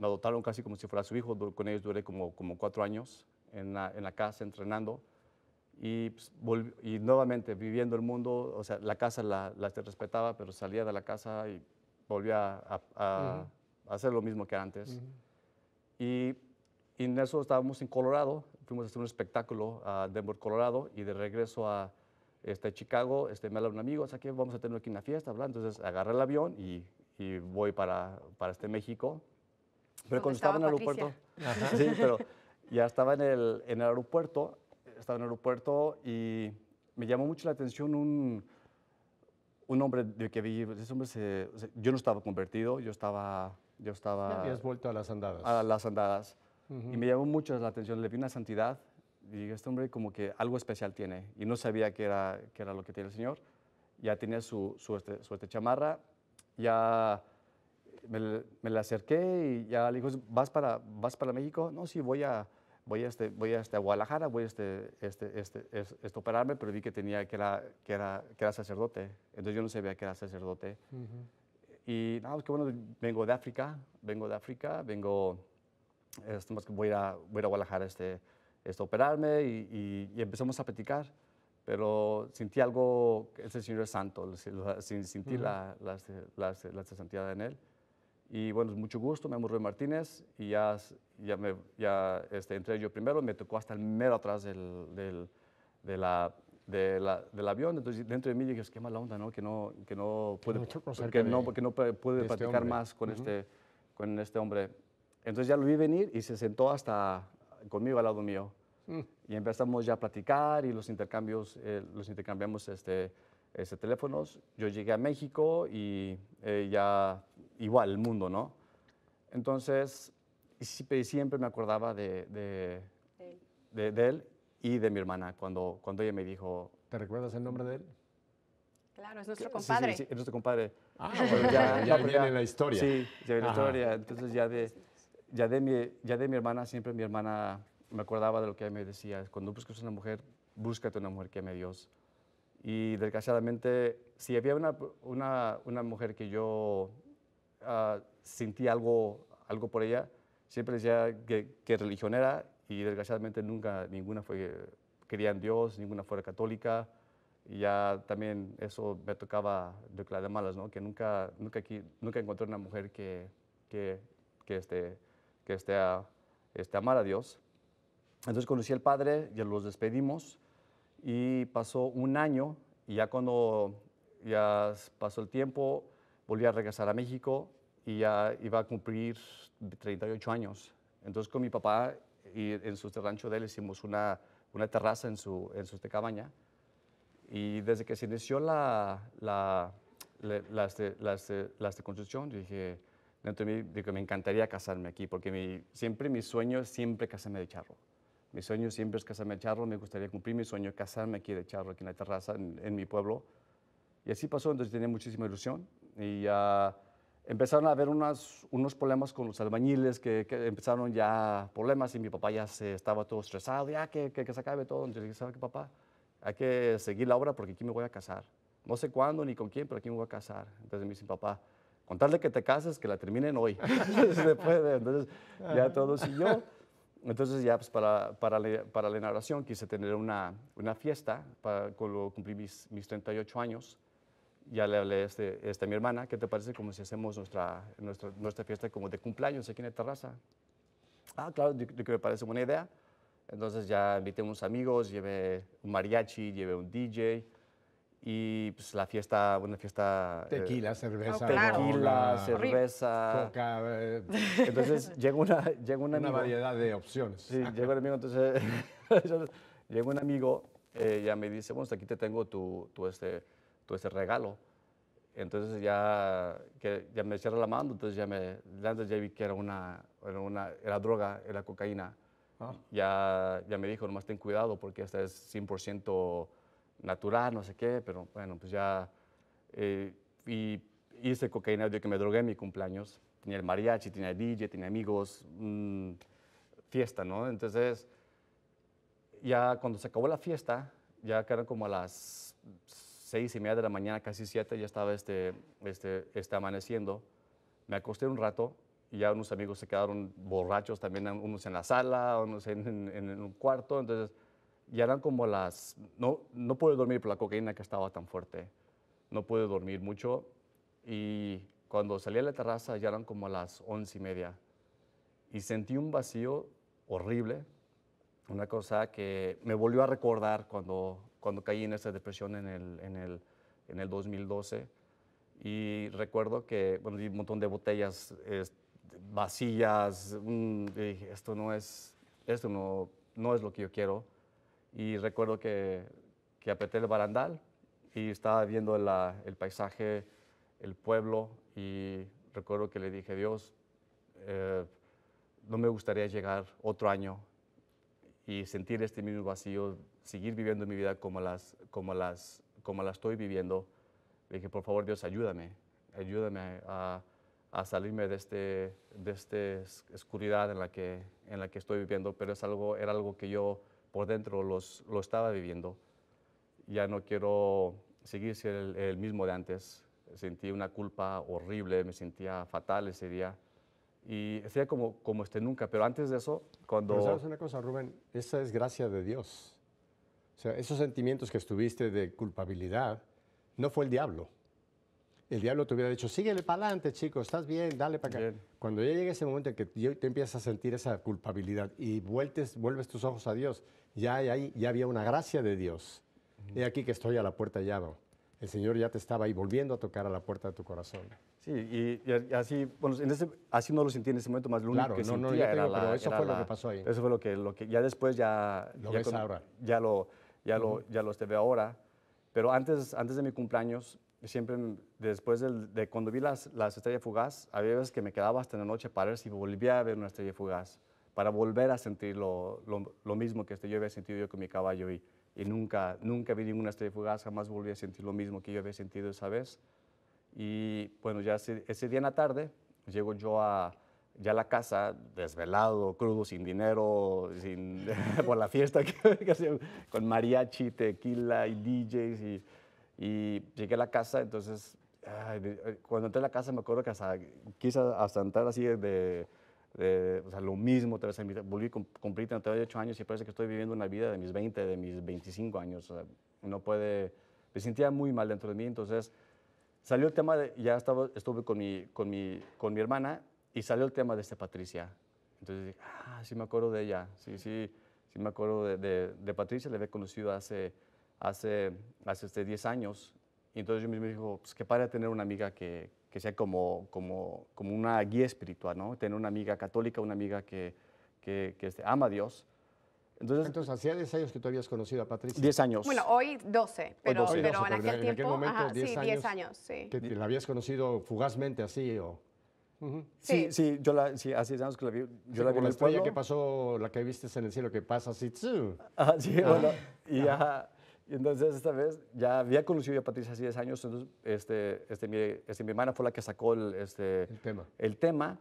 adoptaron casi como si fuera su hijo. Con ellos duré como, como cuatro años en la, casa entrenando. Y, pues, y, nuevamente viviendo el mundo, o sea, la casa la, respetaba, pero salía de la casa y volvía a, hacer lo mismo que antes. y, y, en eso estábamos en Colorado, fuimos a hacer un espectáculo a Denver, Colorado, y de regreso a, en Chicago, este, me habla un amigo, o sea que vamos a tener aquí una fiesta, bla. Entonces agarré el avión y, voy para, para este México. Pero cuando estaba, en el aeropuerto, sí, pero ya estaba en el, en el aeropuerto, estaba en el aeropuerto y me llamó mucho la atención un, un hombre de que vi, pues, yo no estaba convertido, yo estaba... Yo estaba... Habías vuelto a las andadas. A las andadas. Y me llamó mucho la atención, le vi una santidad y dije, este hombre como que algo especial tiene. Y no sabía qué era, que era lo que tiene el Señor. Ya tenía su, su, este, su este chamarra, ya me, me, le acerqué y ya le dijo, ¿vas para, vas para México? No, sí, voy a, voy a, este, voy a, este, a Guadalajara, voy a este, este, este, este pero vi que, tenía, que, era, que, era, que era sacerdote. Entonces yo no sabía que era sacerdote. Y nada es pues que bueno, vengo de África, vengo de África, vengo, que voy a, voy a Guadalajara este, esto, operarme y, empezamos a platicar. Pero sentí algo, ese Señor es santo, sentí la, santidad en él. Y bueno, mucho gusto, me llamo Rubén Martínez y ya, ya, este, entré yo primero, me tocó hasta el mero atrás del, avión. Entonces, dentro de mí dije, qué mala onda, ¿no? Que no, que no que no, porque no este platicar más con, este, con este hombre. Entonces ya lo vi venir y se sentó hasta, conmigo al lado mío. Mm. Y empezamos ya a platicar y los intercambios, eh, los intercambiamos este, este, teléfonos. Yo llegué a México y eh, ya igual, el mundo, ¿no? Entonces, siempre, me acordaba de, de, él y de mi hermana cuando, cuando ella me dijo... ¿Te recuerdas el nombre de él? Claro, es nuestro compadre. Sí, sí, es nuestro compadre. Ah, ya, ya, viene la historia. Sí, ya viene la historia. Entonces ya de ya de, mi, ya de mi hermana, siempre mi hermana me acordaba de lo que ella me decía, cuando buscas una mujer, búscate una mujer que ame a Dios. Y desgraciadamente, si había una, una, una mujer que yo ah, sentía algo, algo por ella, siempre decía que, que religión era y desgraciadamente nunca ninguna fue, quería en Dios, ninguna fuera católica. Y ya también eso me tocaba declarar malas, ¿no? que nunca, nunca, nunca encontré una mujer que, que, que este, que esté este amar a Dios. Entonces conocí al padre, ya los despedimos y pasó un año y ya cuando ya pasó el tiempo volví a regresar a México y ya iba a cumplir 38 años. Entonces con mi papá y en su rancho de él hicimos una, una terraza en su, en su cabaña y desde que se inició la, la, la, la, este, la este, este, construcción dije, entonces de digo, me encantaría casarme aquí, porque siempre mi sueño siempre casarme de charro. Mi sueño siempre es casarme de charro, me gustaría cumplir mi sueño, casarme aquí de charro, aquí en la terraza, en, mi pueblo. Y así pasó, entonces tenía muchísima ilusión y empezaron a haber unos problemas con los albañiles, que, empezaron ya problemas y mi papá ya se estaba todo estresado, ya que, que, se acabe todo. Entonces dije, ¿sabe qué papá? Hay que seguir la obra porque aquí me voy a casar. No sé cuándo ni con quién, pero aquí me voy a casar. Entonces me dice papá, Contarle de que te cases, que la terminen hoy. se puede. Entonces, ya ah. todos y yo. Entonces, ya pues, para, para, la, para quise tener una, una fiesta. Para, cumplir cumplí mis, mis 38 años, ya le hablé a, este, este mi hermana. ¿Qué te parece como si hacemos nuestra, nuestra, nuestra fiesta como de cumpleaños aquí en la terraza? Ah, claro, yo, creo que me parece buena idea. Entonces, ya invité unos amigos, llevé un mariachi, llevé un DJ y pues, la fiesta, una fiesta... Eh, Tequila, cerveza. Ah, Tequila, cerveza. Coca. Eh. Entonces llega una, llega un amigo... Una variedad de opciones. Sí, llega un amigo, entonces... llega un amigo, eh, ya me dice, bueno, aquí te tengo tu, tu, este, tu este regalo. Entonces ya, ya me cierra la mano, entonces ya, me, Antes ya vi que era una, era una era droga, era cocaína. Ah. Ya, ya me dijo, nomás ten cuidado porque esta es 100% natural, no sé qué, pero bueno, pues ya. Eh, y hice cocaína día que me drogué en mi cumpleaños. Tenía el mariachi, tenía el DJ, tenía amigos, mm, fiesta, ¿no? Entonces, ya cuando se acabó la fiesta, ya que eran como a las seis y media de la mañana, casi siete, ya estaba este, este, este amaneciendo. Me acosté un rato y ya unos amigos se quedaron borrachos también, unos en la sala, unos en un cuarto. Entonces, ya eran como las, no, no pude dormir por la cocaína que estaba tan fuerte, no pude dormir mucho y cuando salí a la terraza ya eran como las once y media y sentí un vacío horrible, una cosa que me volvió a recordar cuando, cuando caí en esa depresión en el, en el, en el 2012 y recuerdo que, bueno, un montón de botellas vacías, dije, esto no es, esto no, no es lo que yo quiero y recuerdo que, que apreté el barandal y estaba viendo el paisaje, el pueblo y recuerdo que le dije, Dios, eh, no me gustaría llegar otro año y sentir este mismo vacío, seguir viviendo mi vida como las, como las, como la estoy viviendo. Le dije, por favor, Dios, ayúdame, ayúdame a, a salirme de, este, de esta oscuridad en la, que, en la que estoy viviendo, pero es algo, era algo que yo por dentro lo estaba viviendo. Ya no quiero seguir siendo el, mismo de antes. Sentí una culpa horrible, me sentía fatal ese día. Y sea como, como este nunca, pero antes de eso, cuando... Pero una cosa, Rubén, esa es gracia de Dios. O sea, esos sentimientos que estuviste de culpabilidad, no fue el diablo el diablo te hubiera dicho, síguele para adelante, chico, estás bien, dale para acá. Cuando ya llega ese momento en que te empiezas a sentir esa culpabilidad y vuelves, vuelves tus ojos a Dios, ya, ahí ya, había una gracia de Dios. He aquí que estoy a la puerta ya, el Señor ya te estaba ahí volviendo a tocar a la puerta de tu corazón. Sí, y, así, bueno, en ese, así no lo sentí en ese momento, más lo único que no, sentía pero eso fue lo que pasó ahí. Eso fue lo que, lo que ya después ya... Lo ya ahora. Ya lo, ya, lo, ya te este, veo ahora, pero antes, antes de mi cumpleaños siempre después de, cuando vi las, las, estrellas fugaz, había veces que me quedaba hasta la noche para ver si volvía a ver una estrella fugaz, para volver a sentir lo, mismo que este, yo había sentido yo con mi caballo y, y, nunca, nunca vi ninguna estrella fugaz, jamás volví a sentir lo mismo que yo había sentido esa vez. Y bueno, ya ese, día en la tarde llego yo a, ya la casa, desvelado, crudo, sin dinero, sin, por la fiesta, que, que, con mariachi, tequila y DJs y llegué a la casa, entonces, eh, cuando entré a la casa me acuerdo que hasta, quise hasta entrar así de, o sea, lo mismo, otra vez, volví, cumplí 38 años y parece que estoy viviendo una vida de mis 20, de mis 25 años. no puede, me sentía muy mal dentro de mí, entonces salió el tema, de, ya estaba, estuve con mi, con, mi, con mi hermana y salió el tema de este Patricia. Entonces dije, ah, sí me acuerdo de ella, sí, sí, sí me acuerdo de, de Patricia, la había conocido hace hace, hace este 10 años. Y entonces yo me dijo, pues qué padre tener una amiga que, sea como, como, como una guía espiritual, ¿no? Tener una amiga católica, una amiga que, que, que este, ama a Dios. Entonces, Entonces, hacía 10 años que tú habías conocido a Patricia. 10 años. Bueno, hoy 12, pero, en, aquel tiempo, sí, 10 años sí. Que la habías conocido fugazmente así o... sí, sí, yo la, que vi. Yo la vi la el que pasó, la que viste en el cielo que pasa así. sí, ah. bueno, y, ya... Y entonces esta vez ya había conocido a Patricia hace 10 años, entonces este, este, este, mi, hermana fue la que sacó el, este, tema. El tema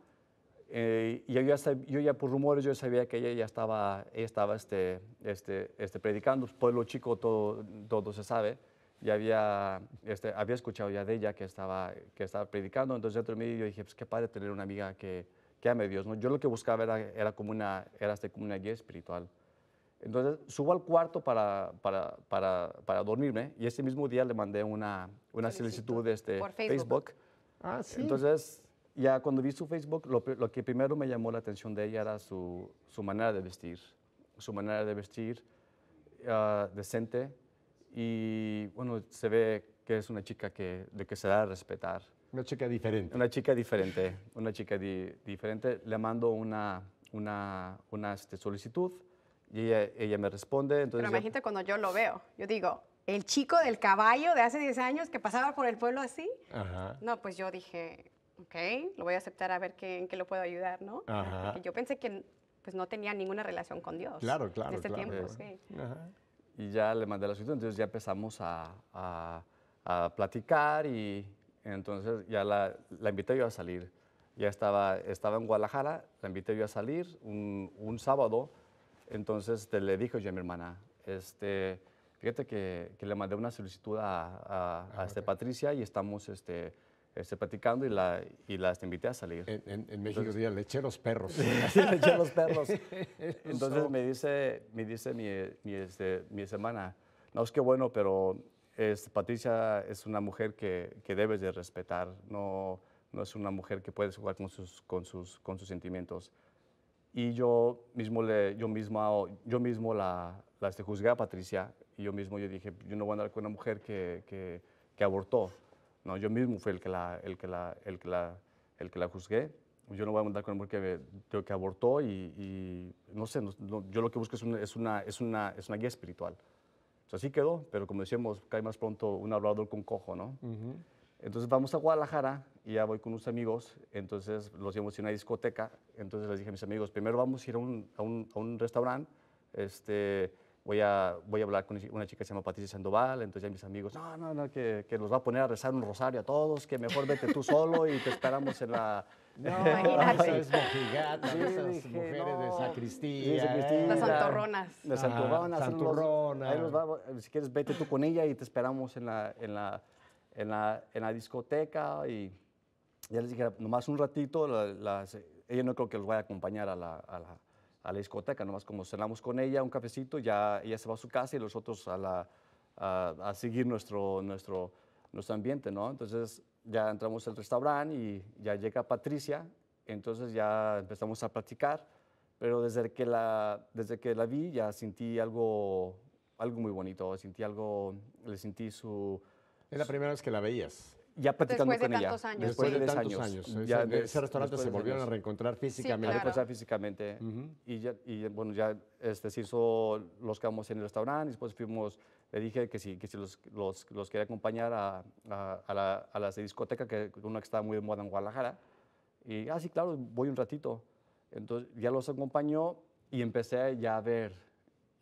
eh, y yo ya, yo ya por rumores yo sabía que ella ya estaba, ella estaba este, este, este, predicando, pueblo chico todo, todo se sabe, ya había, este, había escuchado ya de ella que estaba, que estaba predicando, entonces dentro de mí yo dije, pues qué padre tener una amiga que, que ame a Dios, ¿no? Yo lo que buscaba era, era como una, era este, como una guía espiritual. Entonces subo al cuarto para, para, para, para dormirme y ese mismo día le mandé una, una solicitud de este Facebook. Ah, sí. Entonces, ya cuando vi su Facebook, lo, lo, que primero me llamó la atención de ella era su, su manera de vestir, su manera de vestir ah, decente y bueno, se ve que es una chica que, de que se da a respetar. Una chica diferente. Una chica diferente, una chica diferente. Le mando una, una, una este, solicitud y ella, me responde. Entonces Pero imagínate cuando yo lo veo. Yo digo, el chico del caballo de hace 10 años que pasaba por el pueblo así. No, pues yo dije, ok, lo voy a aceptar a ver qué, en qué lo puedo ayudar, ¿no? yo pensé que pues, no tenía ninguna relación con Dios. Claro, claro. En este tiempo, sí. Y ya le mandé la solicitud, entonces ya empezamos a, a, platicar y entonces ya la, la invité yo a salir. Ya estaba, estaba en Guadalajara, la invité yo a salir un, un sábado entonces te le dije yo a mi hermana, este, fíjate que, le mandé una solicitud a, este Patricia y estamos este, este, platicando y la, y invité a salir. En, en, en México Entonces, los los perros. sí, los perros. Entonces me dice, me dice mi, hermana, no, es que bueno, pero Patricia es una mujer que, que, debes de respetar, no, no es una mujer que puedes jugar con sus sentimientos y yo mismo, le, yo misma, yo mismo la, la este, juzgué a Patricia y yo mismo yo dije, yo no voy a andar con una mujer que, que, abortó. No, yo mismo fui el que la, el que la, el que la, el que la juzgué. Yo no voy a andar con una mujer que, que abortó y, y, no sé, yo lo que busco es una, es una, es una, es una guía espiritual. así quedó, pero como decíamos, cae más pronto un hablador con cojo, ¿no? Entonces vamos a Guadalajara y ya voy con unos amigos, entonces los llevamos a una discoteca, entonces les dije a mis amigos, primero vamos a ir a un, restaurante, este, voy, a, voy a hablar con una chica que se llama Patricia Sandoval, entonces ya mis amigos, no, no, no, que, nos va a poner a rezar un rosario a todos, que mejor vete tú solo y te esperamos en la... No, imagínate. Esas esas mujeres de sacristía. Sí, sacristía. Las santorronas. Las santurronas. Ah, si quieres, vete tú con ella y te esperamos en la... En la en la, en la discoteca y ya les dije, nomás un ratito, ella no creo que los vaya a acompañar a la, a, a la, discoteca, nomás como cenamos con ella, un cafecito, ya ella se va a su casa y nosotros a, la, a, a seguir nuestro, nuestro, nuestro ambiente, ¿no? Entonces ya entramos al restaurante y ya llega Patricia, entonces ya empezamos a platicar, pero desde que la, desde que la vi ya sentí algo, algo muy bonito, sentí algo, le sentí su es la primera vez que la veías. Ya platicando Después de tantos años. Después de, tantos años. Ya ese, restaurante se volvieron a reencontrar físicamente. Sí, claro. A físicamente. y, bueno, ya este, se hizo, los quedamos en el restaurante, después fuimos, le dije que si, que si los, quería acompañar a, la, las discoteca, que una que estaba muy de moda en Guadalajara. Y, ah, sí, claro, voy un ratito. Entonces ya los acompañó y empecé ya a ver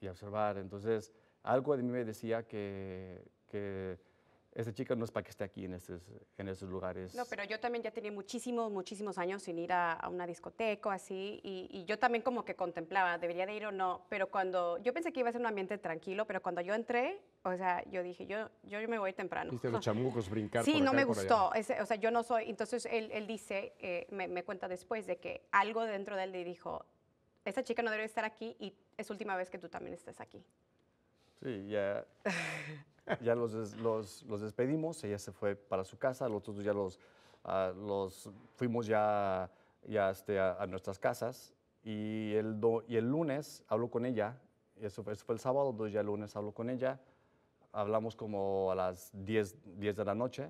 y a observar. Entonces algo de mí me decía que esa chica no es para que esté aquí en en esos lugares. No, pero yo también ya tenía muchísimos, muchísimos años sin ir a, una discoteca o así, y, yo también como que contemplaba, debería de ir o no, pero cuando, yo pensé que iba a ser un ambiente tranquilo, pero cuando yo entré, o sea, yo dije, yo, yo, yo me voy temprano. Viste los chamucos brincar. Sí, no me gustó, o sea, yo no soy, entonces él, él dice, eh, me, cuenta después de que algo dentro de él le dijo, esa chica no debe estar aquí y es última vez que tú también estés aquí. Sí, ya. ya los, los, despedimos, ella se fue para su casa, los otros ya los, ah, los fuimos ya, ya este, a, nuestras casas y el, y el lunes hablo con ella, eso fue, fue el sábado, dos ya el lunes hablo con ella, hablamos como a las 10, 10 de la noche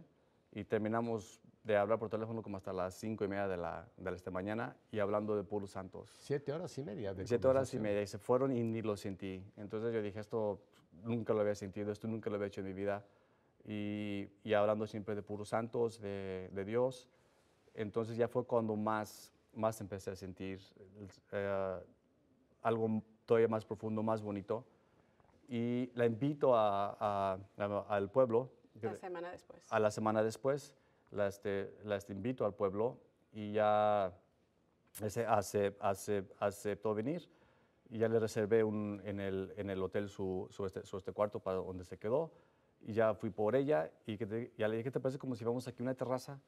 y terminamos de hablar por teléfono como hasta las 5 y media de la, de esta mañana y hablando de puros santos. Siete horas y media. De Siete horas y media y se fueron y ni lo sentí. Entonces yo dije, esto nunca lo había sentido, esto nunca lo había hecho en mi vida. Y, hablando siempre de puros santos, de, Dios. Entonces ya fue cuando más, más empecé a sentir eh, algo todavía más profundo, más bonito. Y la invito a, al pueblo. La semana después. A la semana después, la, este, este, invito al pueblo y ya ese, aceptó venir y ya le reservé un, en, el, en, el, hotel su, este, su, este, cuarto para donde se quedó. Y ya fui por ella y que ya le dije, te parece como si vamos aquí a una terraza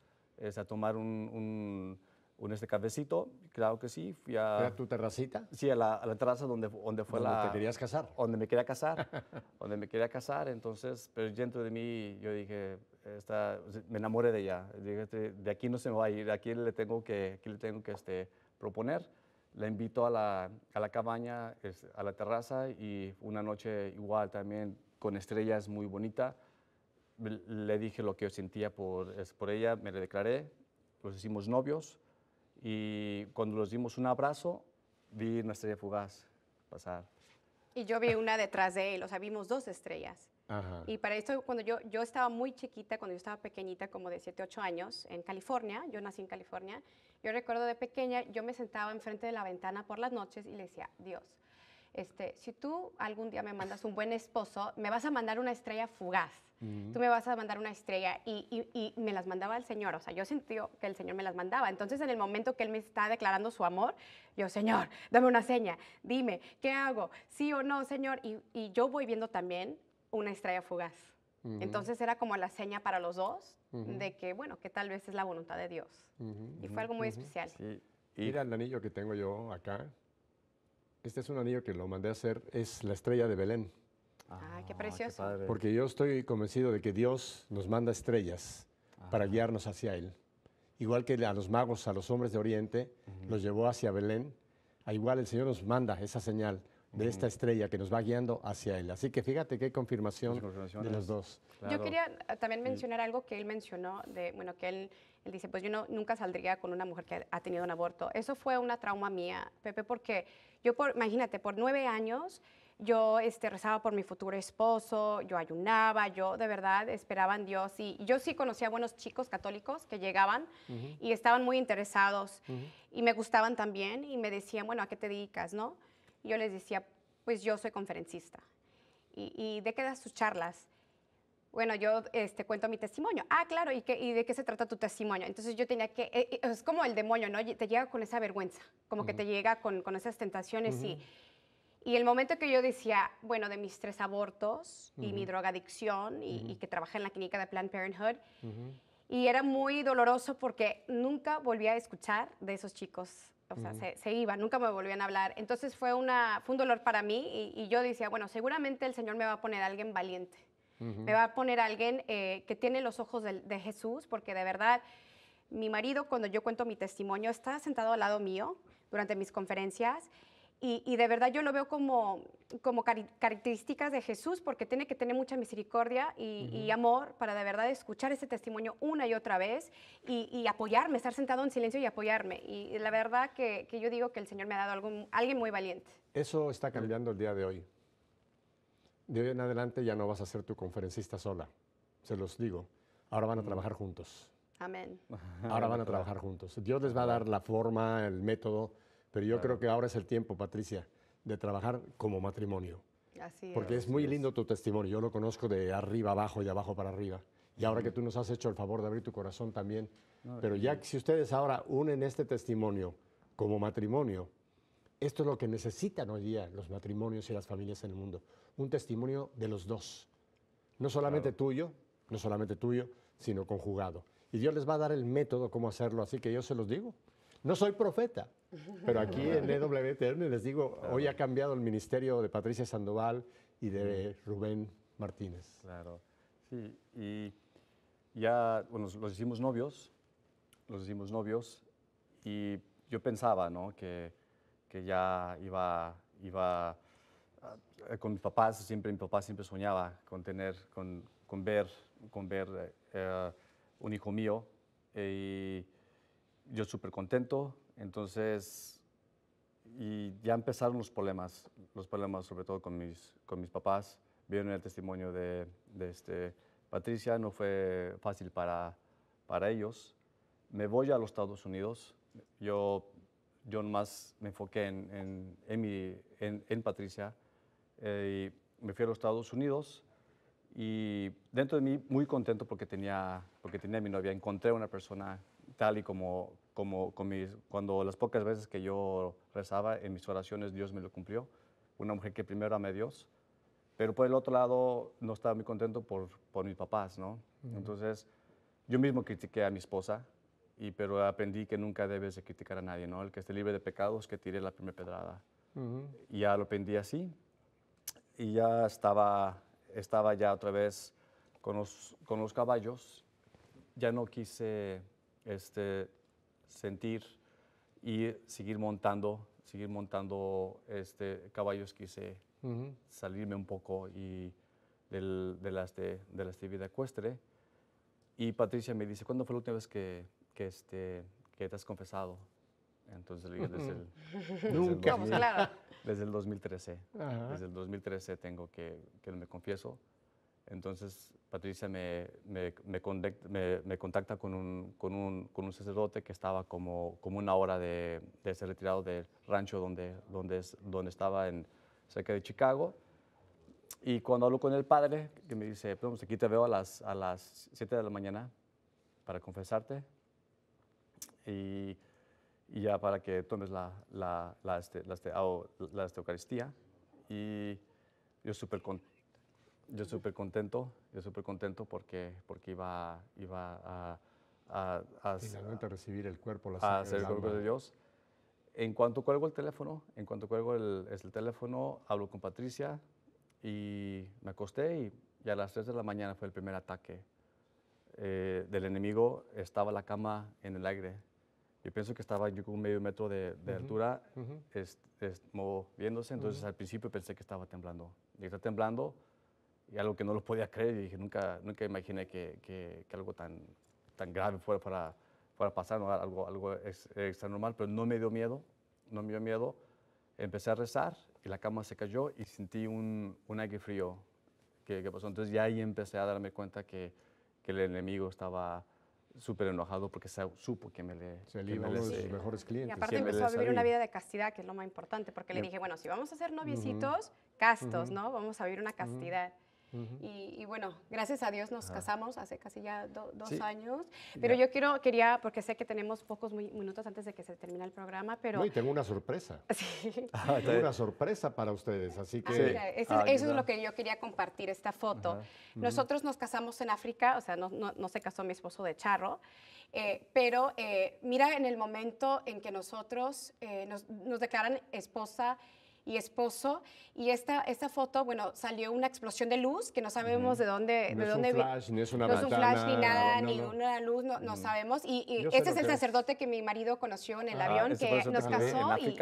a tomar un, un, este cafecito? Claro que sí. Fui a, tu terracita? Sí, a la, terraza donde, donde fue la... ¿Donde te querías casar? Donde me quería casar, donde me quería casar. Entonces, pero dentro de mí yo dije, me enamoré de ella. Dije, este, de aquí no se me va a ir, aquí le tengo que, aquí le tengo que este, proponer la invito a la, cabaña, a la terraza y una noche igual también con estrellas muy bonita. Le dije lo que yo sentía por, por ella, me le declaré, los hicimos novios y cuando nos dimos un abrazo vi una estrella fugaz pasar. Y yo vi una detrás de él, o sea, vimos dos estrellas. Y para esto, cuando yo, yo estaba muy chiquita, cuando yo estaba pequeñita, como de 7, 8 años, en California, yo nací en California, yo recuerdo de pequeña, yo me sentaba enfrente de la ventana por las noches y le decía, Dios, este, si tú algún día me mandas un buen esposo, me vas a mandar una estrella fugaz. Tú me vas a mandar una estrella y, me las mandaba el Señor. O sea, yo sentí que el Señor me las mandaba. Entonces, en el momento que Él me está declarando su amor, yo, Señor, dame una seña, dime, ¿qué hago? ¿Sí o no, Señor? Y, y yo voy viendo también una estrella fugaz. Entonces era como la seña para los dos de que, bueno, que tal vez es la voluntad de Dios. y fue algo muy especial. Mira el anillo que tengo yo acá. Este es un anillo que lo mandé a hacer, es la estrella de Belén. Ah, Ay, ah, qué precioso. Porque yo estoy convencido de que Dios nos manda estrellas para guiarnos hacia Él. Igual que a los magos, a los hombres de Oriente, los llevó hacia Belén, a igual el Señor nos manda esa señal de esta estrella que nos va guiando hacia él. Así que fíjate qué confirmación de los dos. Yo quería ah, también mencionar algo que él mencionó, de, bueno, que él, él dice, pues yo no, nunca saldría con una mujer que ha tenido un aborto. Eso fue una trauma mía, Pepe, porque yo, imagínate, por nueve años yo este, rezaba por mi futuro esposo, yo ayunaba, yo de verdad esperaba en Dios y, yo sí conocía buenos chicos católicos que llegaban y estaban muy interesados y me gustaban también y me decían, bueno, ¿a qué te dedicas, no? yo les decía, pues yo soy conferencista. ¿Y, de qué das tus charlas? Bueno, yo este, cuento mi testimonio. Ah, claro, ¿y, qué, de qué se trata tu testimonio? Entonces yo tenía que, eh, eh, es como el demonio, ¿no? Te llega con esa vergüenza, como que te llega con, esas tentaciones y, y el momento que yo decía, bueno, de mis tres abortos y mi drogadicción y, y, que trabajé en la clínica de Planned Parenthood, y era muy doloroso porque nunca volví a escuchar de esos chicos o sea, se, iba, nunca me volvían a hablar. Entonces fue, una, fue un dolor para mí y, yo decía, bueno, seguramente el Señor me va a poner a alguien valiente, me va a poner a alguien eh, que tiene los ojos de, Jesús, porque de verdad, mi marido, cuando yo cuento mi testimonio, está sentado al lado mío durante mis conferencias y, de verdad yo lo veo como, como características de Jesús, porque tiene que tener mucha misericordia y, amor para de verdad escuchar ese testimonio una y otra vez y, apoyarme, estar sentado en silencio y apoyarme. Y la verdad que, que, yo digo que el Señor me ha dado algún alguien muy valiente. Eso está mm. cambiando el día de hoy. De hoy en adelante ya no vas a ser tu conferencista sola, se los digo. Ahora van a mm. trabajar juntos. Amén. Ahora van a trabajar juntos. Dios les va a dar la forma, el método pero yo creo que ahora es el tiempo, Patricia, de trabajar como matrimonio. Porque es, muy lindo tu testimonio. Yo lo conozco de arriba abajo y abajo para arriba. Y ahora que tú nos has hecho el favor de abrir tu corazón también. Pero ya que si ustedes ahora unen este testimonio como matrimonio, esto es lo que necesitan hoy día los matrimonios y las familias en el mundo. Un testimonio de los dos. No solamente tuyo, no solamente tuyo, sino conjugado. Y Dios les va a dar el método cómo hacerlo, así que yo se los digo. No soy profeta, pero aquí en EWTN les digo, ah, hoy ha cambiado el ministerio de Patricia Sandoval y de Rubén Martínez. Claro, sí, y ya, bueno, los hicimos novios, los hicimos novios, y yo pensaba, ¿no? Que, que ya iba, iba eh, con mis papás, siempre mi papá siempre soñaba con tener, con, con ver, con ver eh, eh, un hijo mío, y yo súper contento, entonces, y ya empezaron los problemas, los problemas sobre todo con mis, con mis papás. Vieron el testimonio de, este, Patricia, no fue fácil para, para ellos. Me voy a los Estados Unidos. Yo, yo más me enfoqué en, en, en, Patricia. Eh, y me fui a los Estados Unidos y dentro de mí muy contento porque tenía, porque tenía a mi novia. Encontré una persona tal y como, como cuando las pocas veces que yo rezaba en mis oraciones, Dios me lo cumplió. Una mujer que primero amé a Dios, pero por el otro lado no estaba muy contento por, por mis papás, ¿no? Entonces yo mismo critiqué a mi esposa, y, pero aprendí que nunca debes de criticar a nadie, ¿no? El que esté libre de pecados que tire la primera pedrada. Y ya lo aprendí así. Y ya estaba, estaba ya otra vez con los, con los caballos. Ya no quise este, sentir y seguir montando, seguir montando este, caballos. Quise salirme un poco y de, de la actividad ecuestre. Y Patricia me dice, ¿cuándo fue la última vez que, que, este, que te has confesado? Entonces le dije, desde el, 2013. Desde el 2013 tengo que, que me confieso. Entonces Patricia me, contacta con un, sacerdote que estaba como, una hora de, ser retirado del rancho donde, estaba en, cerca de Chicago. Y cuando hablo con el padre, que me dice, pues, aquí te veo a las, a 7 de la mañana para confesarte y, ya para que tomes la, este, este, Eucaristía. Y yo súper contento yo súper contento, yo súper contento porque, porque iba, iba a, Finalmente a recibir el cuerpo, la A hacer el cuerpo de Dios. En cuanto cuelgo el teléfono, en cuanto cuelgo el, el teléfono, hablo con Patricia y me acosté y, a las 3 de la mañana fue el primer ataque eh, del enemigo. Estaba la cama en el aire. Yo pienso que estaba yo con medio metro de, altura, moviéndose. Entonces al principio pensé que estaba temblando. Y está temblando y algo que no los podía creer. Y dije, nunca, nunca imaginé que, que, algo tan, tan grave fuera para, para pasar, algo, algo extra normal, pero no me dio miedo, no me dio miedo. Empecé a rezar y la cama se cayó y sentí un, un aire frío que, pasó. Entonces ya ahí empecé a darme cuenta que, que el enemigo estaba súper enojado porque supo que me le... Se le de mejores clientes. Y aparte empezó a vivir una vida de castidad, que es lo más importante, porque le dije, bueno, si vamos a ser noviecitos, castos, ¿no? Vamos a vivir una castidad y, bueno, gracias a Dios nos casamos hace casi ya dos años. Pero yo quiero, quería, porque sé que tenemos pocos muy, minutos antes de que se termine el programa, pero... No, tengo una sorpresa. Sí. Ah, tengo una sorpresa para ustedes, así ah, que... eso, es lo que yo quería compartir, esta foto. Nosotros nos casamos en África, o sea, no, no, se casó mi esposo de charro, eh, pero eh, mira en el momento en que nosotros eh, nos, nos declaran esposa y esposo. Y esta, esta foto, bueno, salió una explosión de luz que no sabemos de dónde... No es dónde un flash, ni es una No es un flash, ni nada, ni una luz, no, sabemos. Y, este es el sacerdote que mi marido conoció en el ah, avión, que nos casó y,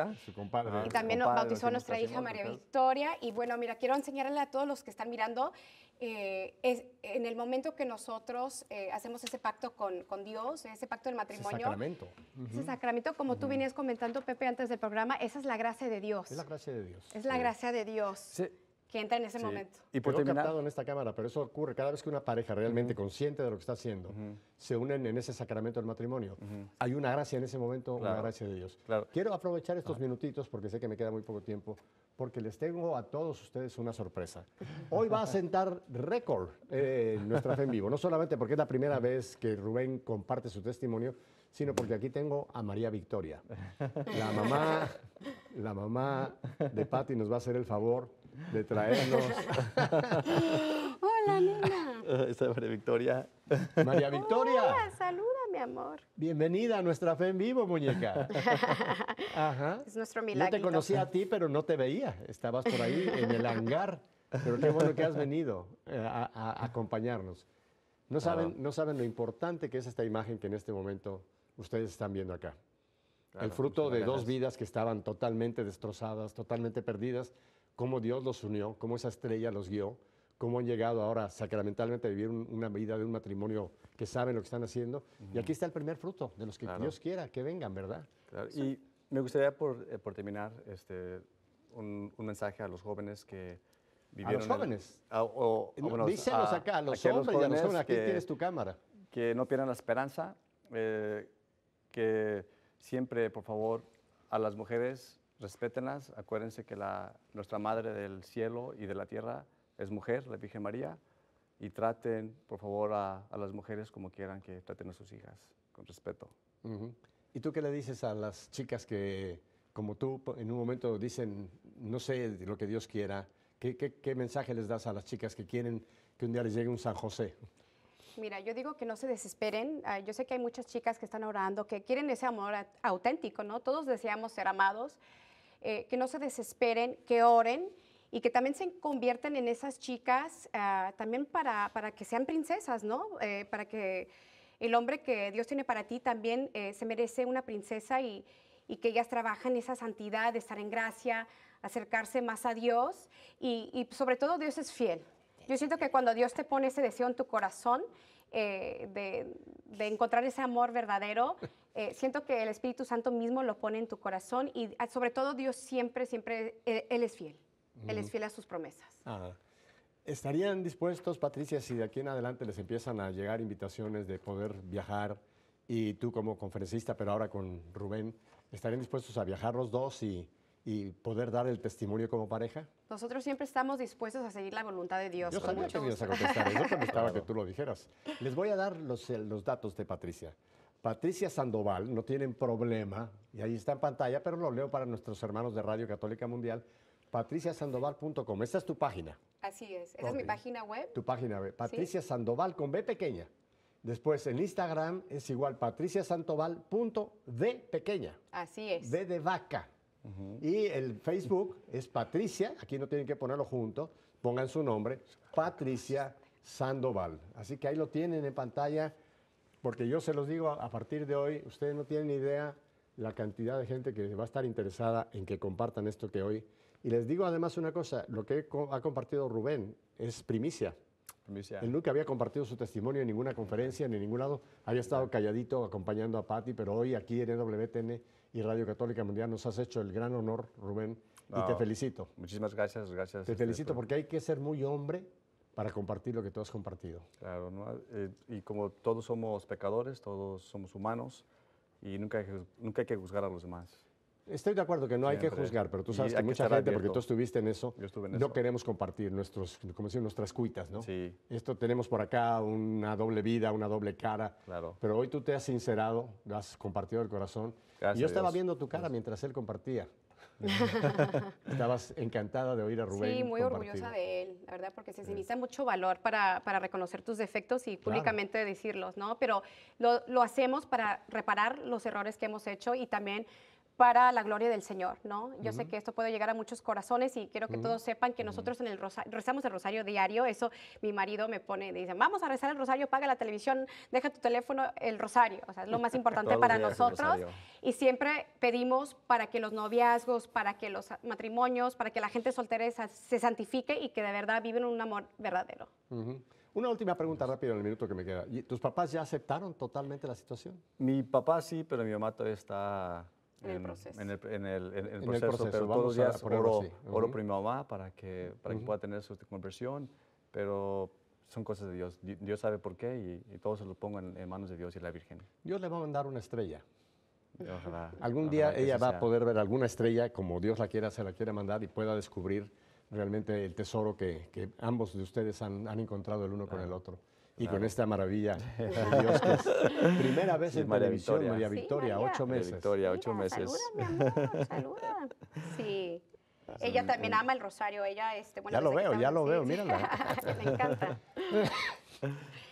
también bautizó a nuestra hija María Victoria. Y bueno, mira, quiero enseñarle a todos los que están mirando eh, es, en el momento que nosotros eh, hacemos ese pacto con, con, Dios, ese pacto del matrimonio. Ese sacramento. Ese sacramento, como tú venías comentando, Pepe, antes del programa, esa es la gracia de Dios. Es la gracia de Dios. Es la gracia de Dios. Sí que entra en ese momento. Y por terminar... captado en esta cámara, pero eso ocurre cada vez que una pareja realmente consciente de lo que está haciendo se unen en ese sacramento del matrimonio. Hay una gracia en ese momento, una gracia de Dios. Quiero aprovechar estos ah. minutitos porque sé que me queda muy poco tiempo, porque les tengo a todos ustedes una sorpresa. Hoy va a sentar récord eh, nuestra fe en vivo, no solamente porque es la primera vez que Rubén comparte su testimonio, sino porque aquí tengo a María Victoria, la mamá, la mamá de Patti nos va a hacer el favor de traernos. Hola, nena. Esta María Victoria. María Victoria. Hola, saluda, mi amor. Bienvenida a nuestra fe en vivo, muñeca. Es nuestro milagro. No te conocía a ti, pero no te veía. Estabas por ahí en el hangar. Pero qué bueno que has venido eh, a, acompañarnos. No saben, ah. no saben lo importante que es esta imagen que en este momento ustedes están viendo acá. Ah, el fruto de dos vidas que estaban totalmente destrozadas, totalmente perdidas, cómo Dios los unió, cómo esa estrella los guió, cómo han llegado ahora sacramentalmente a vivir una vida de un matrimonio que saben lo que están haciendo. Y aquí está el primer fruto de los que Dios quiera que vengan, ¿verdad? Y me gustaría, por, eh, terminar, este, un, mensaje a los jóvenes que vivieron... A los jóvenes. díselos acá, a los hombres jóvenes. Aquí tienes tu cámara. Que no pierdan la esperanza, eh, que siempre, por favor, a las mujeres respétenlas. Acuérdense que la, nuestra Madre del Cielo y de la Tierra es mujer, la Virgen María, y traten, por favor, a, las mujeres como quieran que traten a sus hijas, con respeto. ¿Y tú qué le dices a las chicas que, como tú, en un momento dicen, no sé lo que Dios quiera? ¿Qué, mensaje les das a las chicas que quieren que un día les llegue un San José? Mira, yo digo que no se desesperen. Ah, yo sé que hay muchas chicas que están orando, que quieren ese amor auténtico, ¿no? Todos deseamos ser amados. Eh, que no se desesperen, que oren y que también se conviertan en esas chicas, ah, también para, que sean princesas, ¿no? Eh, para que el hombre que Dios tiene para ti también eh, se merece una princesa y, que ellas trabajen esa santidad estar en gracia, acercarse más a Dios y, y sobre todo Dios es fiel. Yo siento que cuando Dios te pone ese deseo en tu corazón, eh, de, encontrar ese amor verdadero. Eh, siento que el Espíritu Santo mismo lo pone en tu corazón y ah, sobre todo Dios siempre, siempre, Él, es fiel. Él es fiel a sus promesas. ¿Estarían dispuestos, Patricia, si de aquí en adelante les empiezan a llegar invitaciones de poder viajar y tú como conferencista, pero ahora con Rubén, ¿estarían dispuestos a viajar los dos y y poder dar el testimonio como pareja? Nosotros siempre estamos dispuestos a seguir la voluntad de Dios. Yo sabía que a contestar yo que tú lo dijeras. Les voy a dar los, datos de Patricia. Patricia Sandoval, no tienen problema, y ahí está en pantalla, pero lo leo para nuestros hermanos de Radio Católica Mundial, patriciasandoval.com. Esta es tu página. Así es, esa es mi página web. Tu página web, Patricia Sandoval con B pequeña. Después en Instagram es igual patriciasandoval.d pequeña. Así es. D de vaca. Y el Facebook es Patricia, aquí no tienen que ponerlo junto, pongan su nombre, Patricia Sandoval. Así que ahí lo tienen en pantalla, porque yo se los digo a partir de hoy, ustedes no tienen idea la cantidad de gente que va a estar interesada en que compartan esto que hoy. Y les digo además una cosa, lo que ha compartido Rubén es primicia. Primicia. Él nunca había compartido su testimonio en ninguna conferencia, ni en ningún lado. Había estado calladito acompañando a Patti, pero hoy aquí en WTN y Radio Católica Mundial. Nos has hecho el gran honor, Rubén, y te felicito. Muchísimas gracias, gracias. Te este, felicito porque hay que ser muy hombre para compartir lo que tú has compartido. Claro, eh, y como todos somos pecadores, todos somos humanos, y nunca hay que, nunca hay que juzgar a los demás. Estoy de acuerdo que no hay que juzgar, pero tú sabes que, mucha gente, porque tú estuviste en eso, no queremos compartir nuestros, como nuestras cuitas, ¿no? Esto tenemos por acá una doble vida, una doble cara. Claro. Pero hoy tú te has sincerado, has compartido el corazón yo estaba viendo tu cara mientras él compartía. Estabas encantada de oír a Rubén. Sí, muy orgullosa de él, la verdad, porque se necesita mucho valor para, reconocer tus defectos y públicamente decirlos, ¿no? Pero lo, lo hacemos para reparar los errores que hemos hecho y también para la gloria del Señor, ¿no? Yo sé que esto puede llegar a muchos corazones y quiero que todos sepan que nosotros en el rezamos el rosario diario, eso mi marido me pone, dice, vamos a rezar el rosario, paga la televisión, deja tu teléfono, el rosario, o sea, es lo más importante para nosotros. Y siempre pedimos para que los noviazgos, para que los matrimonios, para que la gente soltera se santifique y que de verdad viven un amor verdadero. Una última pregunta rápida en el minuto que me queda. ¿Tus papás ya aceptaron totalmente la situación? Mi papá sí, pero mi mamá todavía está en, el proceso. En el, proceso, pero todos los días oro, oro por para que, pueda tener su conversión, pero son cosas de Dios. Dios sabe por qué y, todo se lo pongo en, manos de Dios y la Virgen. Dios le va a mandar una estrella. Algún día ella va a poder ver alguna estrella como Dios la quiera, se la quiera mandar y pueda descubrir realmente el tesoro que, ambos de ustedes han, encontrado el uno con el otro. Y con esta maravilla Dios que primera vez en televisión, Victoria. María Victoria, ocho meses. María Victoria, ocho meses. Saluda, Sí. Ella también ama el rosario, ella este, Ya lo veo, ya lo veo, mírala. Me encanta.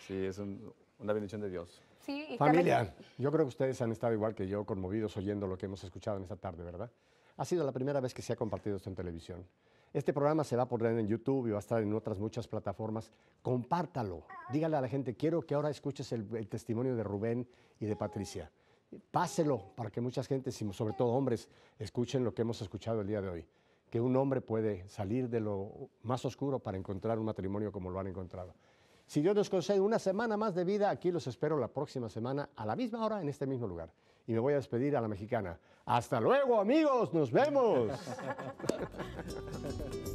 Sí, es una bendición de Dios. Sí, Familia, yo creo que ustedes han estado igual que yo, conmovidos oyendo lo que hemos escuchado en esta tarde, ¿verdad? Ha sido la primera vez que se ha compartido esto en televisión. Este programa se va a poner en YouTube y va a estar en otras muchas plataformas. Compártalo. Dígale a la gente, quiero que ahora escuches el, testimonio de Rubén y de Patricia. Páselo para que mucha gente, sobre todo hombres, escuchen lo que hemos escuchado el día de hoy. Que un hombre puede salir de lo más oscuro para encontrar un matrimonio como lo han encontrado. Si Dios nos concede una semana más de vida, aquí los espero la próxima semana a la misma hora en este mismo lugar y me voy a despedir a la mexicana. Hasta luego amigos, nos vemos.